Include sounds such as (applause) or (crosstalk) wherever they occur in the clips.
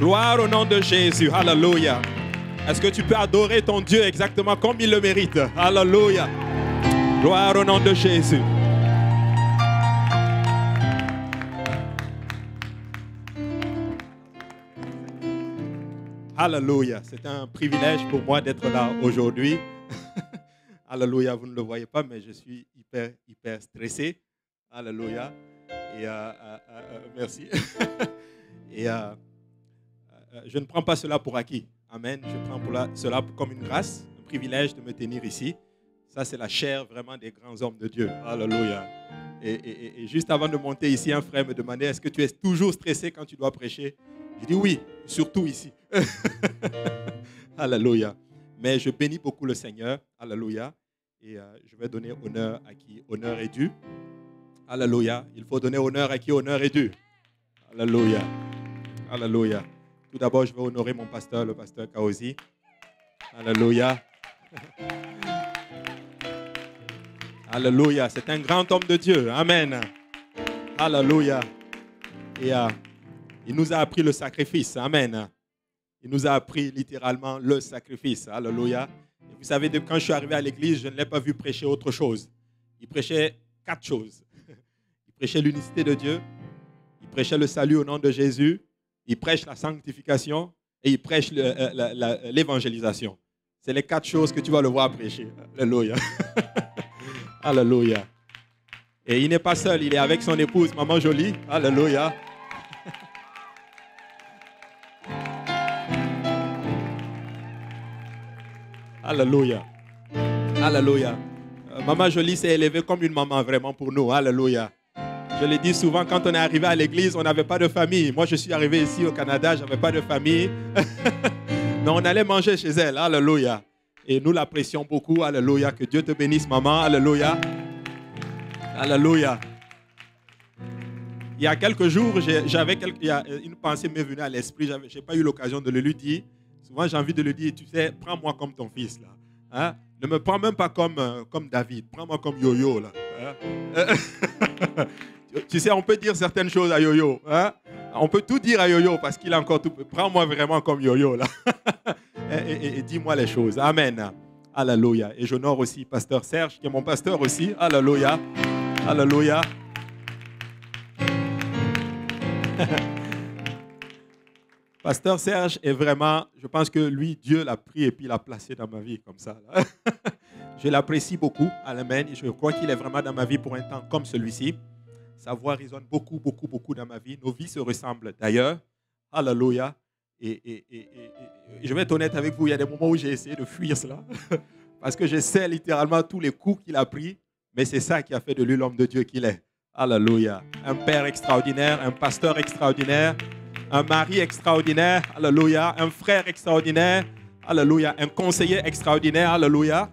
Gloire au nom de Jésus. Alléluia. Est-ce que tu peux adorer ton Dieu exactement comme il le mérite Alléluia. Gloire au nom de Jésus. Alléluia. C'est un privilège pour moi d'être là aujourd'hui. (laughs) Alléluia, vous ne le voyez pas, mais je suis hyper, hyper stressé. Alléluia. Et euh, euh, euh, merci. (laughs) Et euh, je ne prends pas cela pour acquis. Amen. Je prends pour cela comme une grâce, un privilège de me tenir ici. Ça, c'est la chair vraiment des grands hommes de Dieu. Alléluia. Et, juste avant de monter ici, un frère me demandait, est-ce que tu es toujours stressé quand tu dois prêcher Je dis oui, surtout ici. (laughs) Alléluia. Mais je bénis beaucoup le Seigneur. Alléluia. Et euh, je vais donner honneur à qui honneur est dû. Alléluia. Il faut donner honneur à qui honneur est dû. Alléluia. Alléluia. Tout d'abord, je vais honorer mon pasteur, le pasteur Kaosi. Alléluia. Alléluia. C'est un grand homme de Dieu. Amen. Alléluia. Et euh, il nous a appris le sacrifice. Amen. Il nous a appris littéralement le sacrifice. Alléluia. vous savez, quand je suis arrivé à l'église, je ne l'ai pas vu prêcher autre chose. Il prêchait quatre choses. Il prêchait l'unité de Dieu. Il prêchait le salut au nom de Jésus il prêche la sanctification et il prêche euh, l'évangélisation. C'est les quatre choses que tu vas le voir prêcher. Alléluia. (laughs) Alléluia. Et il n'est pas seul, il est avec son épouse, Maman Jolie. Alléluia. Alléluia. Alléluia. Euh, maman Jolie s'est élevée comme une maman vraiment pour nous. Alléluia. Je le dis souvent, quand on est arrivé à l'église, on n'avait pas de famille. Moi, je suis arrivé ici au Canada, je n'avais pas de famille. Mais (laughs) on allait manger chez elle. Alléluia. Et nous l'apprécions beaucoup. Alléluia. Que Dieu te bénisse, maman. Alléluia. Alléluia. Il y a quelques jours, j'avais une pensée m'est venue à l'esprit. Je n'ai pas eu l'occasion de le lui dire. Souvent, j'ai envie de lui dire, tu sais, prends-moi comme ton fils. Là. Hein? Ne me prends même pas comme, euh, comme David. Prends-moi comme Yo-Yo. Hein? (laughs) tu sais, on peut dire certaines choses à Yo-Yo. Hein? On peut tout dire à Yo-Yo parce qu'il a encore tout. Prends-moi vraiment comme Yo-Yo, là. (laughs) et, dis-moi les choses. Amen. Alléluia. Et j'honore aussi Pasteur Serge, qui est mon pasteur aussi. Alléluia. Alléluia. (laughs) Pasteur Serge est vraiment, je pense que lui, Dieu l'a pris et puis l'a placé dans ma vie comme ça. (laughs) je l'apprécie beaucoup, Amen. Je crois qu'il est vraiment dans ma vie pour un temps comme celui-ci. Sa voix résonne beaucoup, beaucoup, beaucoup dans ma vie. Nos vies se ressemblent d'ailleurs. Alléluia. Et, je vais être honnête avec vous, il y a des moments où j'ai essayé de fuir cela. (laughs) Parce que je sais littéralement tous les coups qu'il a pris. Mais c'est ça qui a fait de lui l'homme de Dieu qu'il est. Alléluia. Un père extraordinaire, un pasteur extraordinaire, un mari extraordinaire. Alléluia. Un frère extraordinaire. Alléluia. Un conseiller extraordinaire. Alléluia.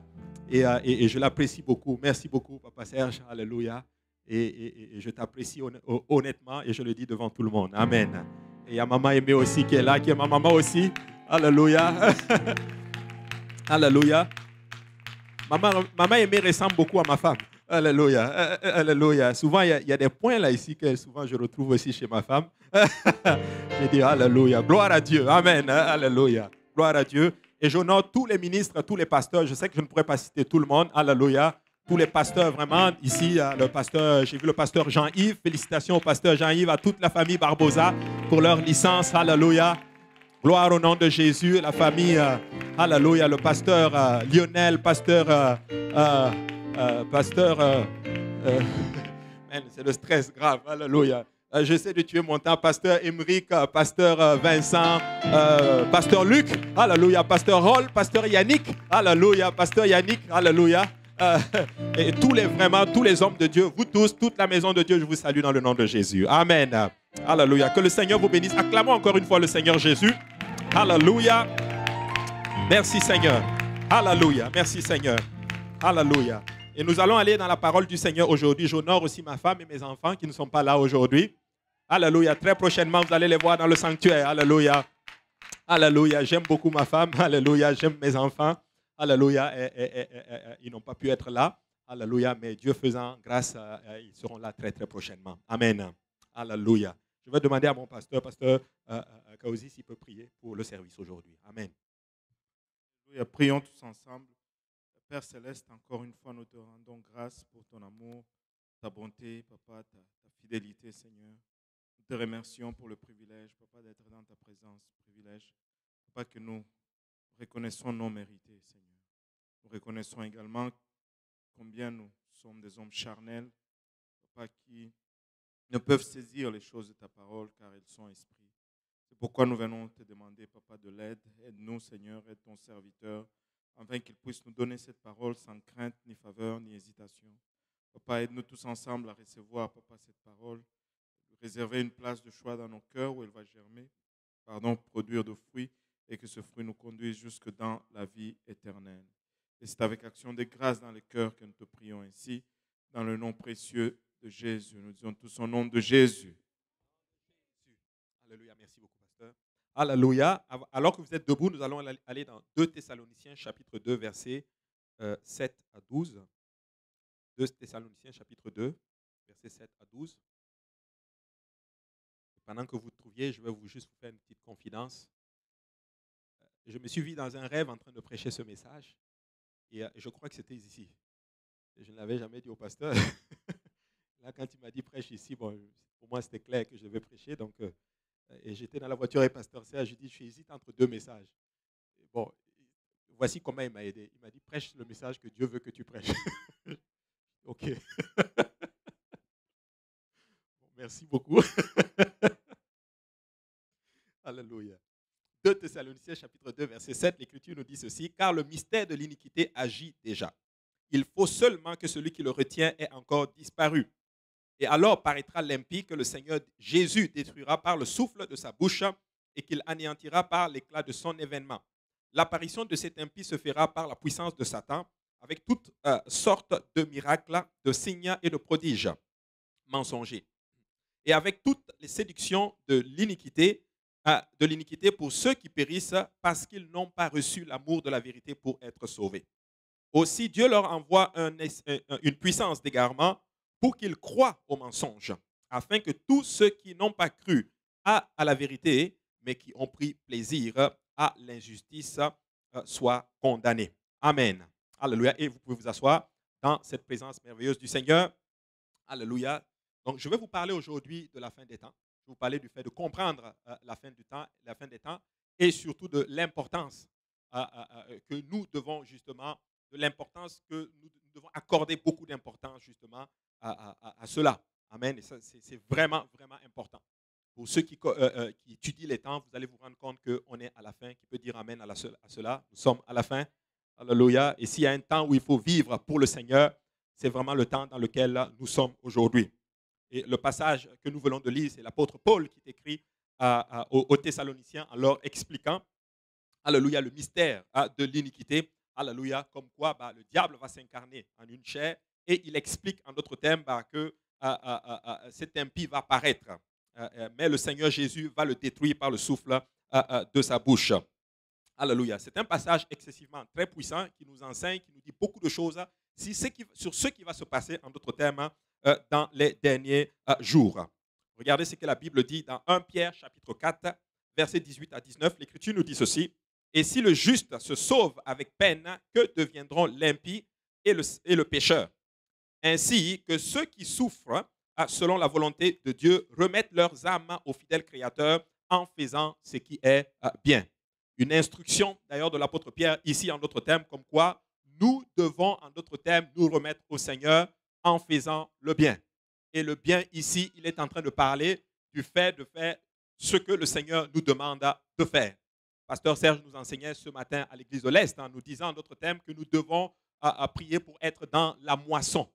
Euh, et, et, je l'apprécie beaucoup. Merci beaucoup, Papa Serge. Alléluia. Et, je t'apprécie honnêtement et je le dis devant tout le monde. Amen. Et il y a maman Aimée aussi qui est là, qui est ma maman aussi. Alléluia. (laughs) Alléluia. Maman, maman Aimée ressemble beaucoup à ma femme. Alléluia. Euh, alléluia. Souvent, il y, y, a des points là ici que souvent je retrouve aussi chez ma femme. (laughs) je dis Alléluia. Gloire à Dieu. Amen. Alléluia. Gloire à Dieu. Et j'honore tous les ministres, tous les pasteurs. Je sais que je ne pourrais pas citer tout le monde. Alléluia tous les pasteurs, vraiment. Ici, le pasteur, j'ai vu le pasteur Jean-Yves. Félicitations au pasteur Jean-Yves, à toute la famille Barbosa pour leur licence. Alléluia. Gloire au nom de Jésus, la famille. Euh, Alléluia. Le pasteur euh, Lionel, pasteur. Euh, pasteur. (laughs) c'est le stress grave. Alléluia. J'essaie de tuer mon temps. Pasteur Emeric, pasteur Vincent, pasteur Luc. Alléluia. Pasteur Hall, pasteur Yannick. Alléluia. Pasteur Yannick. Alléluia. Euh, (laughs) et tous les, vraiment, tous les hommes de Dieu, vous tous, toute la maison de Dieu, je vous salue dans le nom de Jésus. Amen. Alléluia. Que le Seigneur vous bénisse. Acclamons encore une fois le Seigneur Jésus. Alléluia. Merci Seigneur. Alléluia. Merci Seigneur. Alléluia. Et nous allons aller dans la parole du Seigneur aujourd'hui. J'honore aussi ma femme et mes enfants qui ne sont pas là aujourd'hui. Alléluia. Très prochainement, vous allez les voir dans le sanctuaire. Alléluia. Alléluia. J'aime beaucoup ma femme. (laughs) Alléluia. J'aime mes enfants. Alléluia, eh, eh, eh, ils n'ont pas pu être là. Alléluia, mais Dieu faisant grâce, ils seront là très très prochainement. Amen. Alléluia. Je vais demander à mon pasteur, pasteur euh, euh, euh s'il peut prier pour le service aujourd'hui. Amen. Prions tous ensemble. Père céleste, encore une fois, nous te rendons grâce pour ton amour, ta bonté, papa, ta, fidélité, Seigneur. Nous te remercions pour le privilège, papa, d'être dans ta présence, privilège, papa, que nous reconnaissons nos mérités, Seigneur. Nous reconnaissons également combien nous sommes des hommes charnels, Papa, qui ne peuvent saisir les choses de ta parole car elles sont esprit. C'est pourquoi nous venons te demander, Papa, de l'aide. Aide-nous, Seigneur, aide ton serviteur, afin qu'il puisse nous donner cette parole sans crainte, ni faveur, ni hésitation. Papa, aide-nous tous ensemble à recevoir, Papa, cette parole. Réserver une place de choix dans nos cœurs où elle va germer, pardon, produire de fruits et que ce fruit nous conduise jusque dans la vie éternelle. Et c'est avec action de grâce dans le cœur que nous te prions ainsi, dans le nom précieux de Jésus. Nous disons tous son nom de Jésus. Alléluia, merci beaucoup, pasteur. Alléluia. Alors que vous êtes debout, nous allons aller dans 2 Thessaloniciens, chapitre 2, versets 7 euh, à 12. 2 Thessaloniciens, chapitre 2, versets 7 à 12. Pendant que vous trouviez, je vais vous juste vous faire une petite confidence. Je me suis vu dans un rêve en train de prêcher ce message. Et euh, je crois que c'était ici. je ne l'avais jamais dit au pasteur. (laughs) Là, quand il m'a dit prêche ici, bon, pour moi, c'était clair que je devais prêcher. Donc, euh, et j'étais dans la voiture et pasteur Serge, je dit je suis hésite entre deux messages. bon, voici comment il m'a aidé. Il m'a dit, prêche le message que Dieu veut que tu prêches. (laughs) ok. (laughs) merci beaucoup. Alléluia. De Thessaloniciens chapitre 2 verset 7, l'Écriture nous dit ceci, car le mystère de l'iniquité agit déjà. Il faut seulement que celui qui le retient ait encore disparu. Et alors paraîtra l'impie que le Seigneur Jésus détruira par le souffle de sa bouche et qu'il anéantira par l'éclat de son événement. L'apparition de cet impie se fera par la puissance de Satan, avec toutes euh, sortes de miracles, de signes et de prodiges mensongers, et avec toutes les séductions de l'iniquité de l'iniquité pour ceux qui périssent parce qu'ils n'ont pas reçu l'amour de la vérité pour être sauvés. Aussi, Dieu leur envoie une puissance d'égarement pour qu'ils croient au mensonge afin que tous ceux qui n'ont pas cru à, à, la vérité, mais qui ont pris plaisir à l'injustice, euh, soient condamnés. Amen. Alléluia. Et vous pouvez vous asseoir dans cette présence merveilleuse du Seigneur. Alléluia. Donc, je vais vous parler aujourd'hui de la fin des temps vous parlez du fait de comprendre euh, la, fin du temps, la fin des temps et surtout de l'importance euh, euh, que nous devons justement, de l'importance que nous devons accorder beaucoup d'importance justement à, cela. Amen. Et ça, c'est vraiment, vraiment important. Pour ceux qui, étudient les temps, vous allez vous rendre compte qu'on est à la fin, qui peut dire Amen à, à cela. Nous sommes à la fin. Alléluia. Et s'il y a un temps où il faut vivre pour le Seigneur, c'est vraiment le temps dans lequel nous sommes aujourd'hui. Et le passage que nous venons de lire, c'est l'apôtre Paul qui écrit aux, Thessaloniciens en leur expliquant, alléluia, le mystère de l'iniquité, alléluia, comme quoi bah, le diable va s'incarner en une chair, et il explique en d'autres termes bah, que ah, ah, ah, cet impie va paraître, mais le Seigneur Jésus va le détruire par le souffle de sa bouche. Alléluia. C'est un passage excessivement très puissant qui nous enseigne, qui nous dit beaucoup de choses ce qui, sur ce qui va se passer, en d'autres termes, hein, euh, dans les derniers euh, jours. Regardez ce que la Bible dit dans 1 Pierre chapitre 4, versets 18 à 19. L'Écriture nous dit ceci. Et si le juste se sauve avec peine, que deviendront l'impie et le, pécheur Ainsi que ceux qui souffrent euh, selon la volonté de Dieu remettent leurs âmes au fidèle Créateur en faisant ce qui est bien. Une instruction d'ailleurs de l'apôtre Pierre ici en d'autres termes, comme quoi nous devons en d'autres termes nous remettre au Seigneur en faisant le bien. Et le bien ici, il est en train de parler du fait de faire ce que le Seigneur nous demande de faire. Pasteur Serge nous enseignait ce matin à l'église de l'Est en nous disant, d'autres thèmes que nous devons à, euh, euh, prier pour être dans la moisson.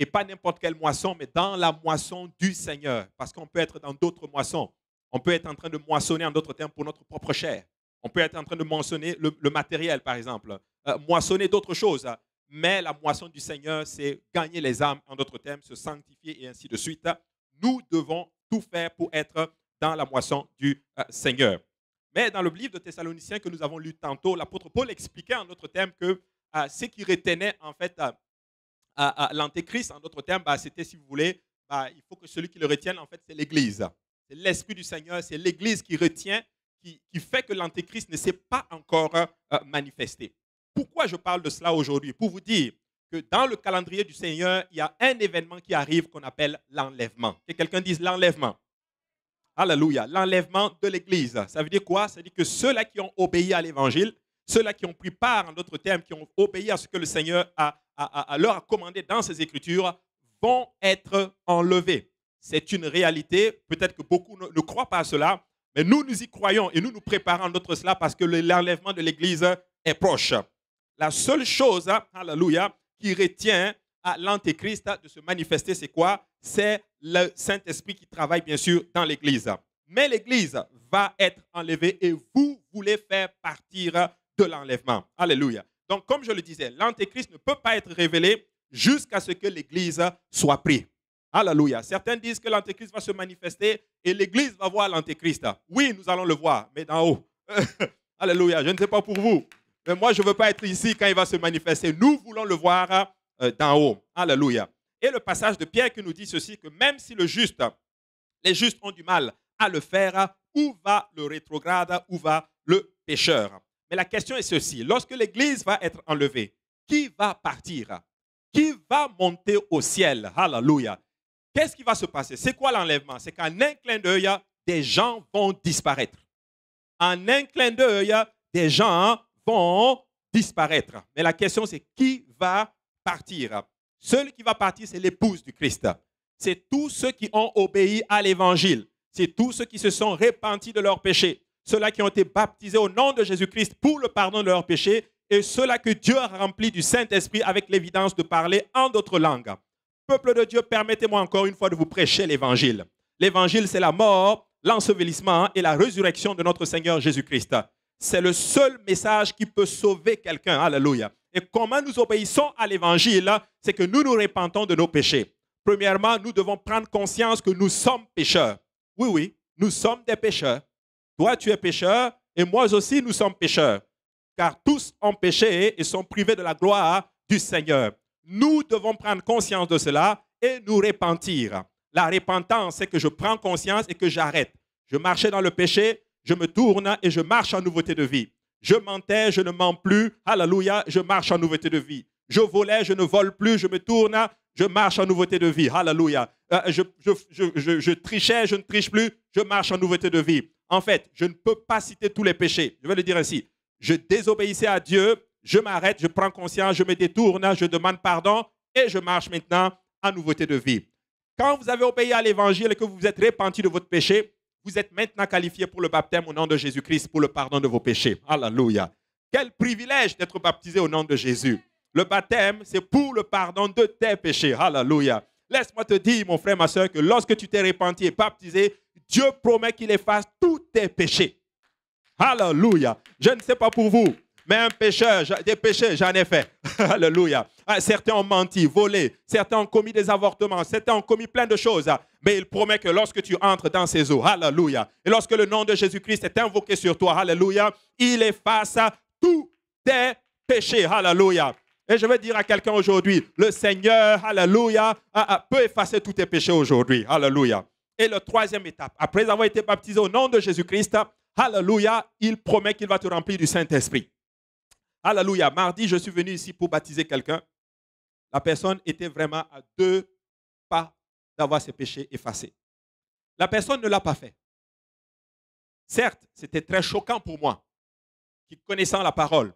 Et pas n'importe quelle moisson, mais dans la moisson du Seigneur. Parce qu'on peut être dans d'autres moissons. On peut être en train de moissonner, en d'autres termes, pour notre propre chair. On peut être en train de moissonner le, matériel, par exemple. Euh, moissonner d'autres choses mais la moisson du Seigneur, c'est gagner les âmes, en d'autres termes, se sanctifier et ainsi de suite. Nous devons tout faire pour être dans la moisson du euh, Seigneur. Mais dans le livre de Thessaloniciens que nous avons lu tantôt, l'apôtre Paul expliquait en d'autres termes que euh, ce qui retenait en fait euh, l'antéchrist, en d'autres termes, bah, c'était, si vous voulez, bah, il faut que celui qui le retienne, en fait, c'est l'Église. C'est l'Esprit du Seigneur, c'est l'Église qui retient, qui, qui fait que l'antéchrist ne s'est pas encore manifesté. Pourquoi je parle de cela aujourd'hui Pour vous dire que dans le calendrier du Seigneur, il y a un événement qui arrive qu'on appelle l'enlèvement. Que quelqu'un dise l'enlèvement. Alléluia. L'enlèvement de l'Église. Ça veut dire quoi Ça veut dire que ceux-là qui ont obéi à l'Évangile, ceux-là qui ont pris part, en d'autres termes, qui ont obéi à ce que le Seigneur a, leur a commandé dans ses Écritures, vont être enlevés. C'est une réalité. Peut-être que beaucoup ne, croient pas à cela, mais nous, nous y croyons et nous nous préparons notre cela parce que l'enlèvement de l'Église est proche. La seule chose, hein, alléluia, qui retient à l'antéchrist de se manifester, c'est quoi C'est le Saint-Esprit qui travaille, bien sûr, dans l'Église. Mais l'Église va être enlevée et vous voulez faire partir de l'enlèvement. Alléluia. Donc, comme je le disais, l'antéchrist ne peut pas être révélé jusqu'à ce que l'Église soit prise. Alléluia. Certains disent que l'antéchrist va se manifester et l'Église va voir l'antéchrist. Oui, nous allons le voir, mais d'en haut. (laughs) Alléluia. Je ne sais pas pour vous. Mais euh, moi, je ne veux pas être ici quand il va se manifester. Nous voulons le voir euh, d'en haut. Alléluia. Et le passage de Pierre qui nous dit ceci, que même si le juste, les justes ont du mal à le faire, où va le rétrograde, où va le pécheur Mais la question est ceci, lorsque l'Église va être enlevée, qui va partir Qui va monter au ciel Alléluia. Qu'est-ce qui va se passer C'est quoi l'enlèvement C'est qu'en un clin d'œil, des gens vont disparaître. En un clin d'œil, des gens vont disparaître. Mais la question, c'est qui va partir Celui qui va partir, c'est l'épouse du Christ. C'est tous ceux qui ont obéi à l'évangile. C'est tous ceux qui se sont repentis de leurs péchés. Ceux-là qui ont été baptisés au nom de Jésus-Christ pour le pardon de leurs péchés. Et ceux-là que Dieu a rempli du Saint-Esprit avec l'évidence de parler en d'autres langues. Peuple de Dieu, permettez-moi encore une fois de vous prêcher l'évangile. L'évangile, c'est la mort, l'ensevelissement et la résurrection de notre Seigneur Jésus-Christ c'est le seul message qui peut sauver quelqu'un. Alléluia. Et comment nous obéissons à l'évangile, c'est que nous nous repentons de nos péchés. Premièrement, nous devons prendre conscience que nous sommes pécheurs. Oui, oui, nous sommes des pécheurs. Toi, tu es pécheur et moi aussi, nous sommes pécheurs. Car tous ont péché et sont privés de la gloire du Seigneur. Nous devons prendre conscience de cela et nous repentir. La repentance, c'est que je prends conscience et que j'arrête. Je marchais dans le péché, je me tourne et je marche en nouveauté de vie. Je mentais, je ne mens plus. Alléluia, je marche en nouveauté de vie. Je volais, je ne vole plus. Je me tourne, je marche en nouveauté de vie. Alléluia. Euh, je, je, trichais, je ne triche plus. Je marche en nouveauté de vie. En fait, je ne peux pas citer tous les péchés. Je vais le dire ainsi. Je désobéissais à Dieu. Je m'arrête, je prends conscience, je me détourne, je demande pardon et je marche maintenant en nouveauté de vie. Quand vous avez obéi à l'évangile et que vous vous êtes répandu de votre péché, vous êtes maintenant qualifié pour le baptême au nom de Jésus-Christ pour le pardon de vos péchés. Alléluia. Quel privilège d'être baptisé au nom de Jésus. Le baptême, c'est pour le pardon de tes péchés. Alléluia. Laisse-moi te dire, mon frère, ma soeur, que lorsque tu t'es repenti et baptisé, Dieu promet qu'il efface tous tes péchés. Alléluia. Je ne sais pas pour vous, mais un pécheur, des péchés, j'en ai fait. (laughs) Alléluia. Ah, certains ont menti, volé, certains ont commis des avortements, certains ont commis plein de choses. Mais il promet que lorsque tu entres dans ses eaux, hallelujah, et lorsque le nom de Jésus-Christ est invoqué sur toi, hallelujah, il efface tous tes péchés, hallelujah. Et je vais dire à quelqu'un aujourd'hui, le Seigneur, hallelujah, peut effacer tous tes péchés aujourd'hui, hallelujah. Et la troisième étape, après avoir été baptisé au nom de Jésus-Christ, hallelujah, il promet qu'il va te remplir du Saint-Esprit. Hallelujah. Mardi, je suis venu ici pour baptiser quelqu'un. La personne était vraiment à deux d'avoir ses péchés effacés. La personne ne l'a pas fait. Certes, c'était très choquant pour moi, qui connaissant la parole,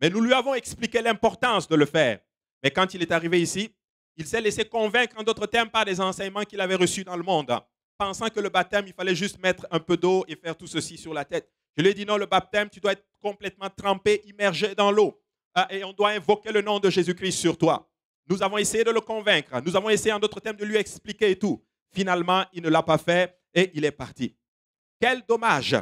mais nous lui avons expliqué l'importance de le faire. Mais quand il est arrivé ici, il s'est laissé convaincre, en d'autres termes, par les enseignements qu'il avait reçus dans le monde, pensant que le baptême, il fallait juste mettre un peu d'eau et faire tout ceci sur la tête. Je lui ai dit non, le baptême, tu dois être complètement trempé, immergé dans l'eau. Ah, et on doit invoquer le nom de Jésus-Christ sur toi. Nous avons essayé de le convaincre. Nous avons essayé, en d'autres termes, de lui expliquer et tout. Finalement, il ne l'a pas fait et il est parti. Quel dommage.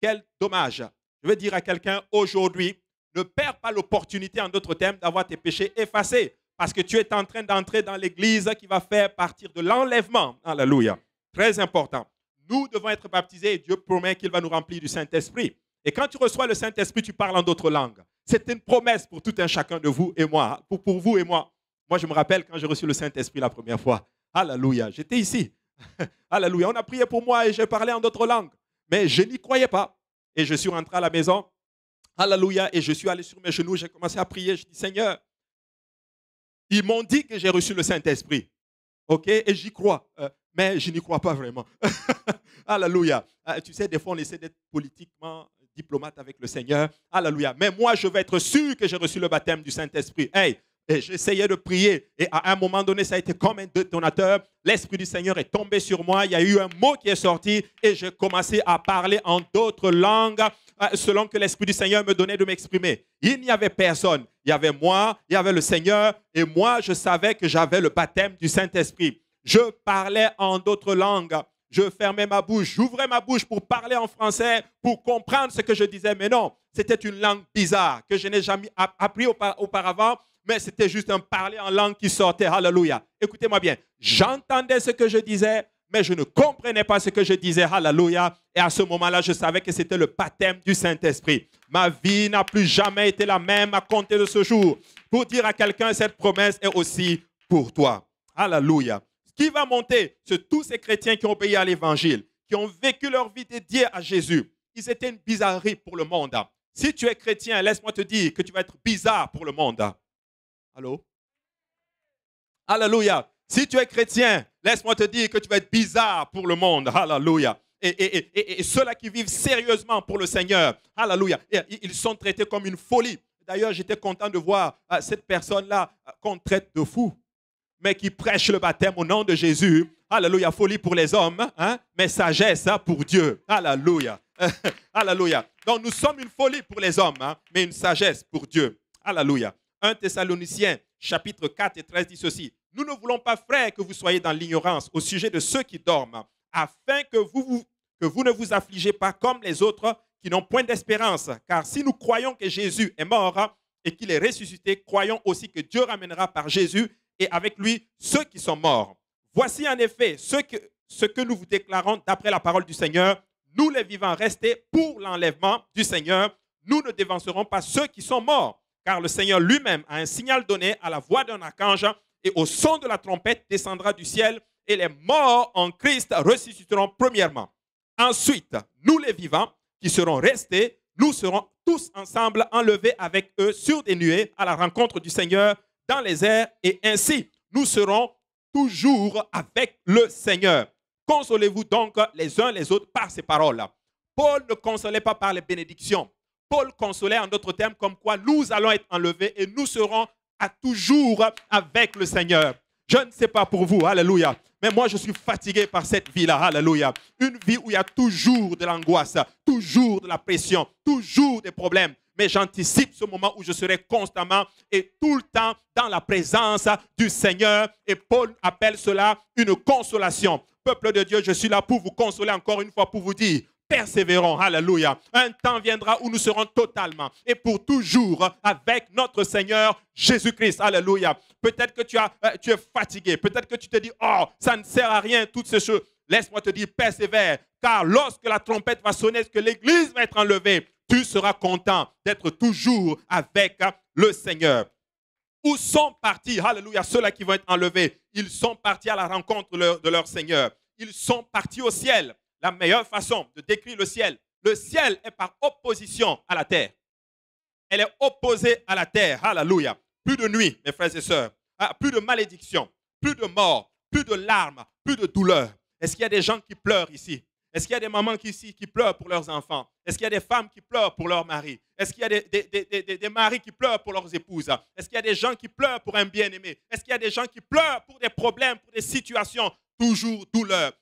Quel dommage. Je veux dire à quelqu'un aujourd'hui, ne perds pas l'opportunité, en d'autres termes, d'avoir tes péchés effacés. Parce que tu es en train d'entrer dans l'église qui va faire partir de l'enlèvement. Alléluia. Très important. Nous devons être baptisés et Dieu promet qu'il va nous remplir du Saint-Esprit. Et quand tu reçois le Saint-Esprit, tu parles en d'autres langues. C'est une promesse pour tout un chacun de vous et moi, pour vous et moi. Moi, je me rappelle quand j'ai reçu le Saint-Esprit la première fois. Alléluia, j'étais ici. (laughs) Alléluia, on a prié pour moi et j'ai parlé en d'autres langues. Mais je n'y croyais pas. Et je suis rentré à la maison. Alléluia, et je suis allé sur mes genoux, j'ai commencé à prier. Je dis, Seigneur, ils m'ont dit que j'ai reçu le Saint-Esprit. OK Et j'y crois. Euh, mais je n'y crois pas vraiment. (laughs) Alléluia. Euh, tu sais, des fois, on essaie d'être politiquement diplomate avec le Seigneur. Alléluia. Mais moi, je veux être sûr que j'ai reçu le baptême du Saint-Esprit. Hey, et j'essayais de prier. Et à un moment donné, ça a été comme un détonateur. L'Esprit du Seigneur est tombé sur moi. Il y a eu un mot qui est sorti et j'ai commencé à parler en d'autres langues euh, selon que l'Esprit du Seigneur me donnait de m'exprimer. Il n'y avait personne. Il y avait moi, il y avait le Seigneur et moi, je savais que j'avais le baptême du Saint-Esprit. Je parlais en d'autres langues. Je fermais ma bouche, j'ouvrais ma bouche pour parler en français, pour comprendre ce que je disais. Mais non, c'était une langue bizarre que je n'ai jamais appris auparavant mais c'était juste un parler en langue qui sortait. alléluia Écoutez-moi bien. J'entendais ce que je disais, mais je ne comprenais pas ce que je disais. Hallelujah. Et à ce moment-là, je savais que c'était le baptême du Saint-Esprit. Ma vie n'a plus jamais été la même à compter de ce jour. Pour dire à quelqu'un, cette promesse est aussi pour toi. alléluia. Ce qui va monter, c'est tous ces chrétiens qui ont payé à l'Évangile, qui ont vécu leur vie dédiée à Jésus. Ils étaient une bizarrerie pour le monde. Si tu es chrétien, laisse-moi te dire que tu vas être bizarre pour le monde. Allô? Alléluia. Si tu es chrétien, laisse-moi te dire que tu vas être bizarre pour le monde. Alléluia. Et, ceux-là qui vivent sérieusement pour le Seigneur, alléluia, ils sont traités comme une folie. D'ailleurs, j'étais content de voir euh, cette personne-là euh, qu'on traite de fou, mais qui prêche le baptême au nom de Jésus. Alléluia, folie pour les hommes, hein, mais sagesse hein, pour Dieu. Alléluia. (laughs) alléluia. Donc nous sommes une folie pour les hommes, hein, mais une sagesse pour Dieu. Alléluia. 1 Thessaloniciens chapitre 4 et 13 dit ceci. Nous ne voulons pas, frères, que vous soyez dans l'ignorance au sujet de ceux qui dorment, afin que vous, ne vous affligez pas comme les autres qui n'ont point d'espérance. Car si nous croyons que Jésus est mort et qu'il est ressuscité, croyons aussi que Dieu ramènera par Jésus et avec lui ceux qui sont morts. Voici en effet ce que, ce que nous vous déclarons d'après la parole du Seigneur. Nous les vivants restés pour l'enlèvement du Seigneur, nous ne dévancerons pas ceux qui sont morts car le Seigneur lui-même a un signal donné à la voix d'un archange et au son de la trompette descendra du ciel et les morts en Christ ressusciteront premièrement. Ensuite, nous les vivants qui serons restés, nous serons tous ensemble enlevés avec eux sur des nuées à la rencontre du Seigneur dans les airs et ainsi nous serons toujours avec le Seigneur. Consolez-vous donc les uns les autres par ces paroles. Paul ne consolait pas par les bénédictions. Paul consolait en d'autres termes comme quoi nous allons être enlevés et nous serons à toujours avec le Seigneur. Je ne sais pas pour vous, alléluia. Mais moi, je suis fatigué par cette vie-là, alléluia. Une vie où il y a toujours de l'angoisse, toujours de la pression, toujours des problèmes. Mais j'anticipe ce moment où je serai constamment et tout le temps dans la présence du Seigneur. Et Paul appelle cela une consolation. Peuple de Dieu, je suis là pour vous consoler encore une fois, pour vous dire, persévérons. Alléluia. Un temps viendra où nous serons totalement et pour toujours avec notre Seigneur Jésus-Christ. Alléluia. Peut-être que tu, as, euh, es fatigué. Peut-être que tu te dis, oh, ça ne sert à rien, toutes ces choses. Laisse-moi te dire, persévère, car lorsque la trompette va sonner, que l'Église va être enlevée, tu seras content d'être toujours avec euh, le Seigneur. Où sont partis, alléluia, ceux-là qui vont être enlevés Ils sont partis à la rencontre de leur Seigneur. Ils sont partis au ciel la meilleure façon de décrire le ciel. Le ciel est par opposition à la terre. Elle est opposée à la terre. Alléluia. Plus de nuit, mes frères et sœurs. Ah, plus de malédiction, plus de mort, plus de larmes, plus de douleur. Est-ce qu'il y a des gens qui pleurent ici? Est-ce qu'il y a des mamans ici, qui pleurent pour leurs enfants Est-ce qu'il y a des femmes qui pleurent pour leurs maris Est-ce qu'il y a des, des, des, maris qui pleurent pour leurs épouses Est-ce qu'il y a des gens qui pleurent pour un bien-aimé Est-ce qu'il y a des gens qui pleurent pour des problèmes, pour des situations Toujours douleur,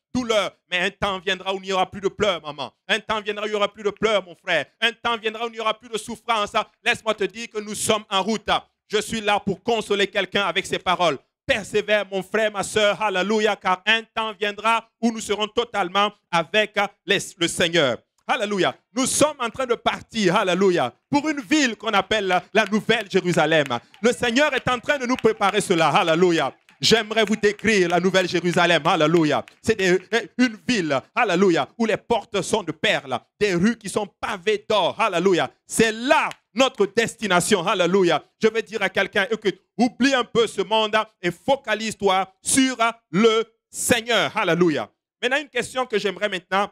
mais un temps viendra où il n'y aura plus de pleurs, maman. Un temps viendra où il n'y aura plus de pleurs, mon frère. Un temps viendra où il n'y aura plus de souffrance. Laisse-moi te dire que nous sommes en route. Je suis là pour consoler quelqu'un avec ces paroles. Persévère, mon frère, ma soeur, hallelujah, car un temps viendra où nous serons totalement avec le Seigneur. Hallelujah. Nous sommes en train de partir, hallelujah, pour une ville qu'on appelle la Nouvelle Jérusalem. Le Seigneur est en train de nous préparer cela, hallelujah. J'aimerais vous décrire la Nouvelle Jérusalem. hallelujah. C'est eh, une ville, hallelujah, où les portes sont de perles, des rues qui sont pavées d'or. hallelujah. C'est là notre destination. hallelujah. Je vais dire à quelqu'un, écoute, oublie un peu ce monde et focalise-toi sur le Seigneur. Alléluia. Maintenant, une question que j'aimerais maintenant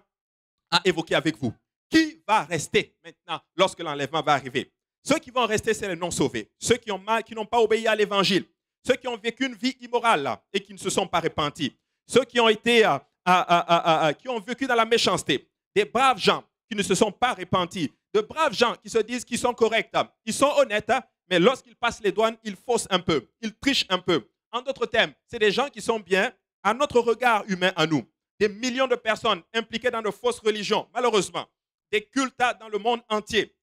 à évoquer avec vous. Qui va rester maintenant lorsque l'enlèvement va arriver Ceux qui vont rester, c'est les non-sauvés, ceux qui ont mal, qui n'ont pas obéi à l'évangile ceux qui ont vécu une vie immorale et qui ne se sont pas repentis, ceux qui ont été, euh, euh, euh, qui ont vécu dans la méchanceté, des braves gens qui ne se sont pas repentis, de braves gens qui se disent qu'ils sont corrects, ils sont honnêtes, mais lorsqu'ils passent les douanes, ils faussent un peu, ils trichent un peu. En d'autres termes, c'est des gens qui sont bien à notre regard humain à nous. Des millions de personnes impliquées dans de fausses religions, malheureusement. Des cultes dans le monde entier.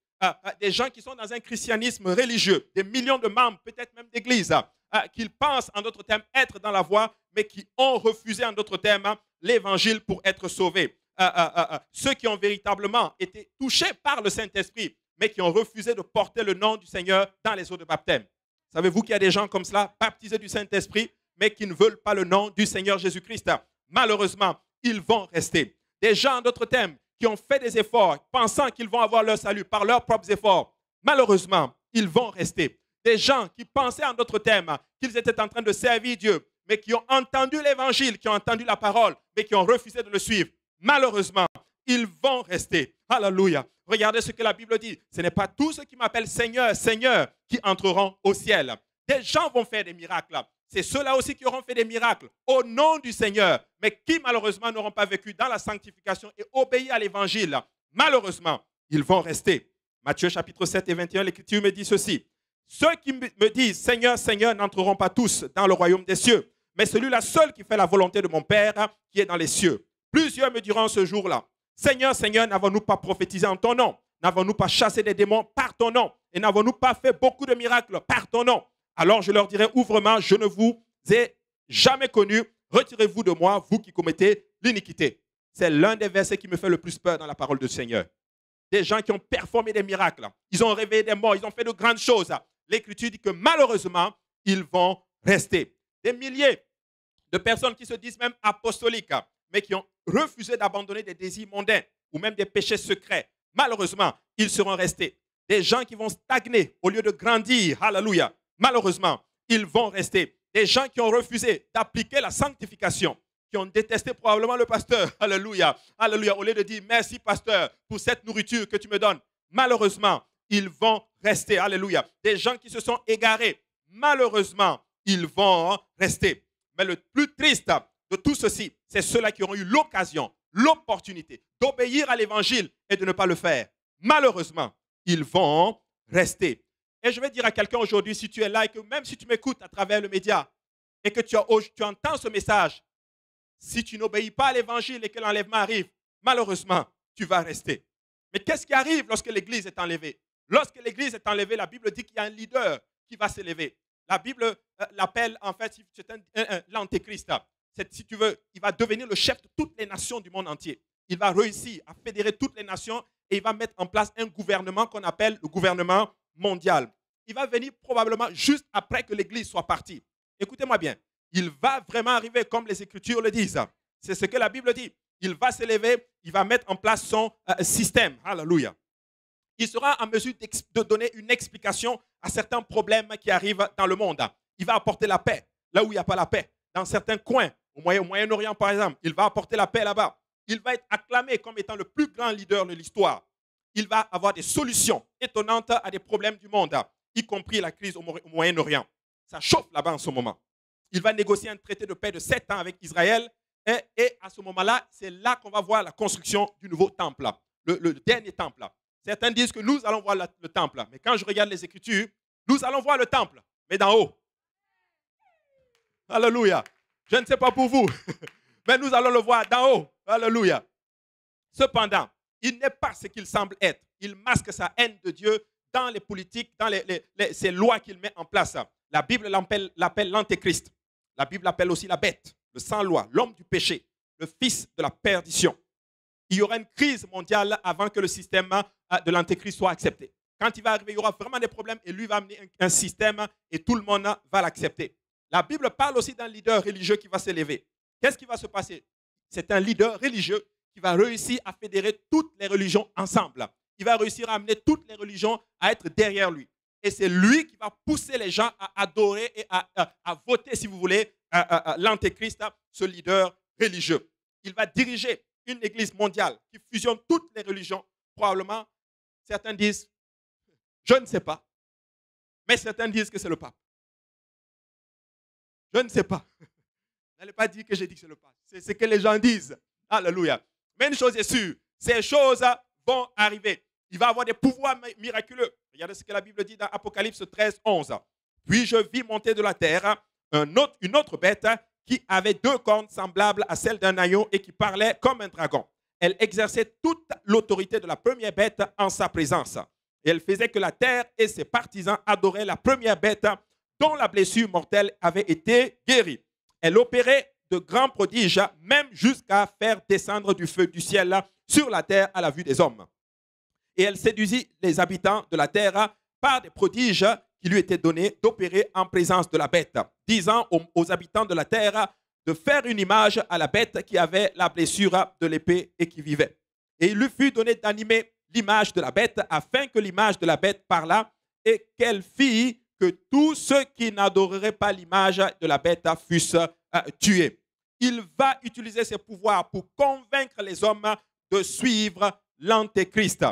Des gens qui sont dans un christianisme religieux. Des millions de membres, peut-être même d'églises. Euh, qu'ils pensent, en d'autres termes, être dans la voie, mais qui ont refusé, en d'autres termes, hein, l'évangile pour être sauvés. Euh, euh, ceux qui ont véritablement été touchés par le Saint-Esprit, mais qui ont refusé de porter le nom du Seigneur dans les eaux de baptême. Savez-vous qu'il y a des gens comme cela, baptisés du Saint-Esprit, mais qui ne veulent pas le nom du Seigneur Jésus-Christ Malheureusement, ils vont rester. Des gens, en d'autres termes, qui ont fait des efforts, pensant qu'ils vont avoir leur salut par leurs propres efforts, malheureusement, ils vont rester des gens qui pensaient en d'autres thèmes, qu'ils étaient en train de servir Dieu, mais qui ont entendu l'évangile, qui ont entendu la parole, mais qui ont refusé de le suivre. Malheureusement, ils vont rester. Alléluia. Regardez ce que la Bible dit. Ce n'est pas tous ceux qui m'appellent Seigneur, Seigneur qui entreront au ciel. Des gens vont faire des miracles. C'est ceux-là aussi qui auront fait des miracles au nom du Seigneur, mais qui malheureusement n'auront pas vécu dans la sanctification et obéi à l'évangile. Malheureusement, ils vont rester. Matthieu chapitre 7 et 21, l'Écriture me dit ceci. Ceux qui me disent Seigneur, Seigneur n'entreront pas tous dans le royaume des cieux, mais celui-là seul qui fait la volonté de mon Père hein, qui est dans les cieux. Plusieurs me diront ce jour-là Seigneur, Seigneur, n'avons-nous pas prophétisé en ton nom N'avons-nous pas chassé des démons par ton nom Et n'avons-nous pas fait beaucoup de miracles par ton nom Alors je leur dirai ouvrement Je ne vous ai jamais connu. Retirez-vous de moi, vous qui commettez l'iniquité. C'est l'un des versets qui me fait le plus peur dans la parole du Seigneur. Des gens qui ont performé des miracles. Hein. Ils ont réveillé des morts. Ils ont fait de grandes choses. Hein l'Écriture dit que malheureusement, ils vont rester. Des milliers de personnes qui se disent même apostoliques, hein, mais qui ont refusé d'abandonner des désirs mondains ou même des péchés secrets. Malheureusement, ils seront restés. Des gens qui vont stagner au lieu de grandir. Alléluia. Malheureusement, ils vont rester. Des gens qui ont refusé d'appliquer la sanctification, qui ont détesté probablement le pasteur. (laughs) Alléluia. Alléluia. Au lieu de dire merci pasteur pour cette nourriture que tu me donnes. Malheureusement, ils vont rester. Alléluia. Des gens qui se sont égarés, malheureusement, ils vont rester. Mais le plus triste de tout ceci, c'est ceux-là qui ont eu l'occasion, l'opportunité d'obéir à l'évangile et de ne pas le faire. Malheureusement, ils vont rester. Et je vais dire à quelqu'un aujourd'hui, si tu es là et que même si tu m'écoutes à travers le média et que tu, tu entends ce message, si tu n'obéis pas à l'évangile et que l'enlèvement arrive, malheureusement, tu vas rester. Mais qu'est-ce qui arrive lorsque l'Église est enlevée Lorsque l'Église est enlevée, la Bible dit qu'il y a un leader qui va s'élever. La Bible euh, l'appelle, en fait, c'est un, l'antéchrist. si tu veux, il va devenir le chef de toutes les nations du monde entier. Il va réussir à fédérer toutes les nations et il va mettre en place un gouvernement qu'on appelle le gouvernement mondial. Il va venir probablement juste après que l'Église soit partie. Écoutez-moi bien, il va vraiment arriver comme les Écritures le disent. C'est ce que la Bible dit. Il va s'élever, il va mettre en place son euh, système. Alléluia. Il sera en mesure de donner une explication à certains problèmes qui arrivent dans le monde. Il va apporter la paix là où il n'y a pas la paix. Dans certains coins, au Moyen-Orient par exemple, il va apporter la paix là-bas. Il va être acclamé comme étant le plus grand leader de l'histoire. Il va avoir des solutions étonnantes à des problèmes du monde, y compris la crise au Moyen-Orient. Ça chauffe là-bas en ce moment. Il va négocier un traité de paix de sept ans avec Israël. Et, à ce moment-là, c'est là, qu'on va voir la construction du nouveau temple, le dernier temple. Certains disent que nous allons voir le temple. Mais quand je regarde les Écritures, nous allons voir le temple, mais d'en haut. Alléluia. Je ne sais pas pour vous, (laughs) mais nous allons le voir d'en haut. Alléluia. Cependant, il n'est pas ce qu'il semble être. Il masque sa haine de Dieu dans les politiques, dans les, ces lois qu'il met en place. La Bible l'appelle l'antéchrist. La Bible l'appelle aussi la bête, le sans-loi, l'homme du péché, le fils de la perdition il y aura une crise mondiale avant que le système euh, de l'antéchrist soit accepté. Quand il va arriver, il y aura vraiment des problèmes et lui va amener un système et tout le monde va l'accepter. La Bible parle aussi d'un leader religieux qui va s'élever. Qu'est-ce qui va se passer C'est un leader religieux qui va réussir à fédérer toutes les religions ensemble. Il va réussir à amener toutes les religions à être derrière lui. Et c'est lui qui va pousser les gens à adorer et à, voter, si vous voulez, euh, euh, l'antéchrist, ce leader religieux. Il va diriger une église mondiale qui fusionne toutes les religions, probablement, certains disent, je ne sais pas, mais certains disent que c'est le pape. Je ne sais pas. (laughs) N'allez pas dire que j'ai dit que c'est le pape. C'est ce que les gens disent. Alléluia. Mais une chose est sûre, ces choses vont arriver. Il va avoir des pouvoirs miraculeux. Regardez ce que la Bible dit dans Apocalypse 13, 11. Puis je vis monter de la terre une autre bête qui avait deux cornes semblables à celles d'un agneau et qui parlait comme un dragon. Elle exerçait toute l'autorité de la première bête en sa présence. Et elle faisait que la terre et ses partisans adoraient la première bête dont la blessure mortelle avait été guérie. Elle opérait de grands prodiges, même jusqu'à faire descendre du feu du ciel sur la terre à la vue des hommes. Et elle séduisit les habitants de la terre par des prodiges qui lui était donné d'opérer en présence de la bête, disant aux, habitants de la terre de faire une image à la bête qui avait la blessure de l'épée et qui vivait. Et il lui fut donné d'animer l'image de la bête afin que l'image de la bête parlât et qu'elle fît que tous ceux qui n'adoreraient pas l'image de la bête fussent euh, tués. Il va utiliser ses pouvoirs pour convaincre les hommes de suivre l'antéchrist.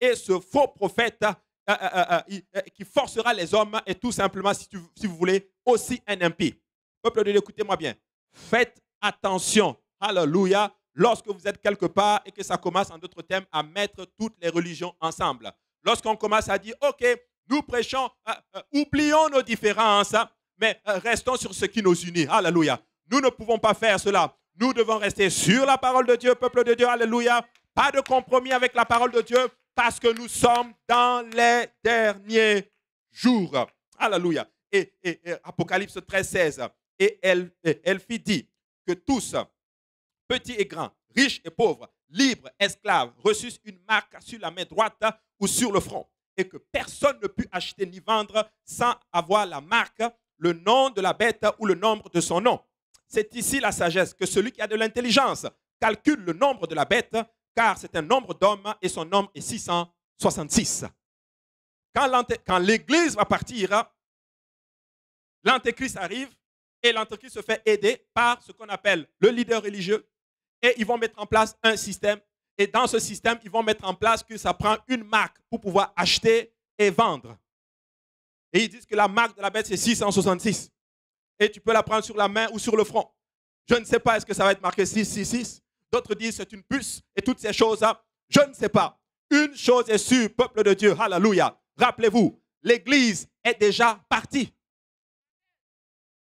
Et ce faux prophète euh, euh, euh, qui forcera les hommes et tout simplement, si, si vous voulez, aussi un impie. Peuple de Dieu, écoutez-moi bien. Faites attention. Alléluia. Lorsque vous êtes quelque part et que ça commence, en d'autres termes, à mettre toutes les religions ensemble. Lorsqu'on commence à dire, OK, nous prêchons, oublions nos différences, hein, mais restons sur ce qui nous unit. Alléluia. Nous ne pouvons pas faire cela. Nous devons rester sur la parole de Dieu, peuple de Dieu. Alléluia. Pas de compromis avec la parole de Dieu parce que nous sommes dans les derniers jours. Alléluia. Et, Apocalypse 13, 16. Et elle, fit que tous, petits et grands, riches et pauvres, libres, esclaves, reçussent une marque sur la main droite ou sur le front, et que personne ne put acheter ni vendre sans avoir la marque, le nom de la bête ou le nombre de son nom. C'est ici la sagesse, que celui qui a de l'intelligence calcule le nombre de la bête, car c'est un nombre d'hommes et son nombre est 666. Quand l'Église va partir, l'Antéchrist arrive et l'Antéchrist se fait aider par ce qu'on appelle le leader religieux et ils vont mettre en place un système. Et dans ce système, ils vont mettre en place que ça prend une marque pour pouvoir acheter et vendre. Et ils disent que la marque de la bête, c'est 666. Et tu peux la prendre sur la main ou sur le front. Je ne sais pas, est-ce que ça va être marqué 666 d'autres disent c'est une puce et toutes ces choses. Je ne sais pas. Une chose est sûre, peuple de Dieu, hallelujah. Rappelez-vous, l'Église est déjà partie.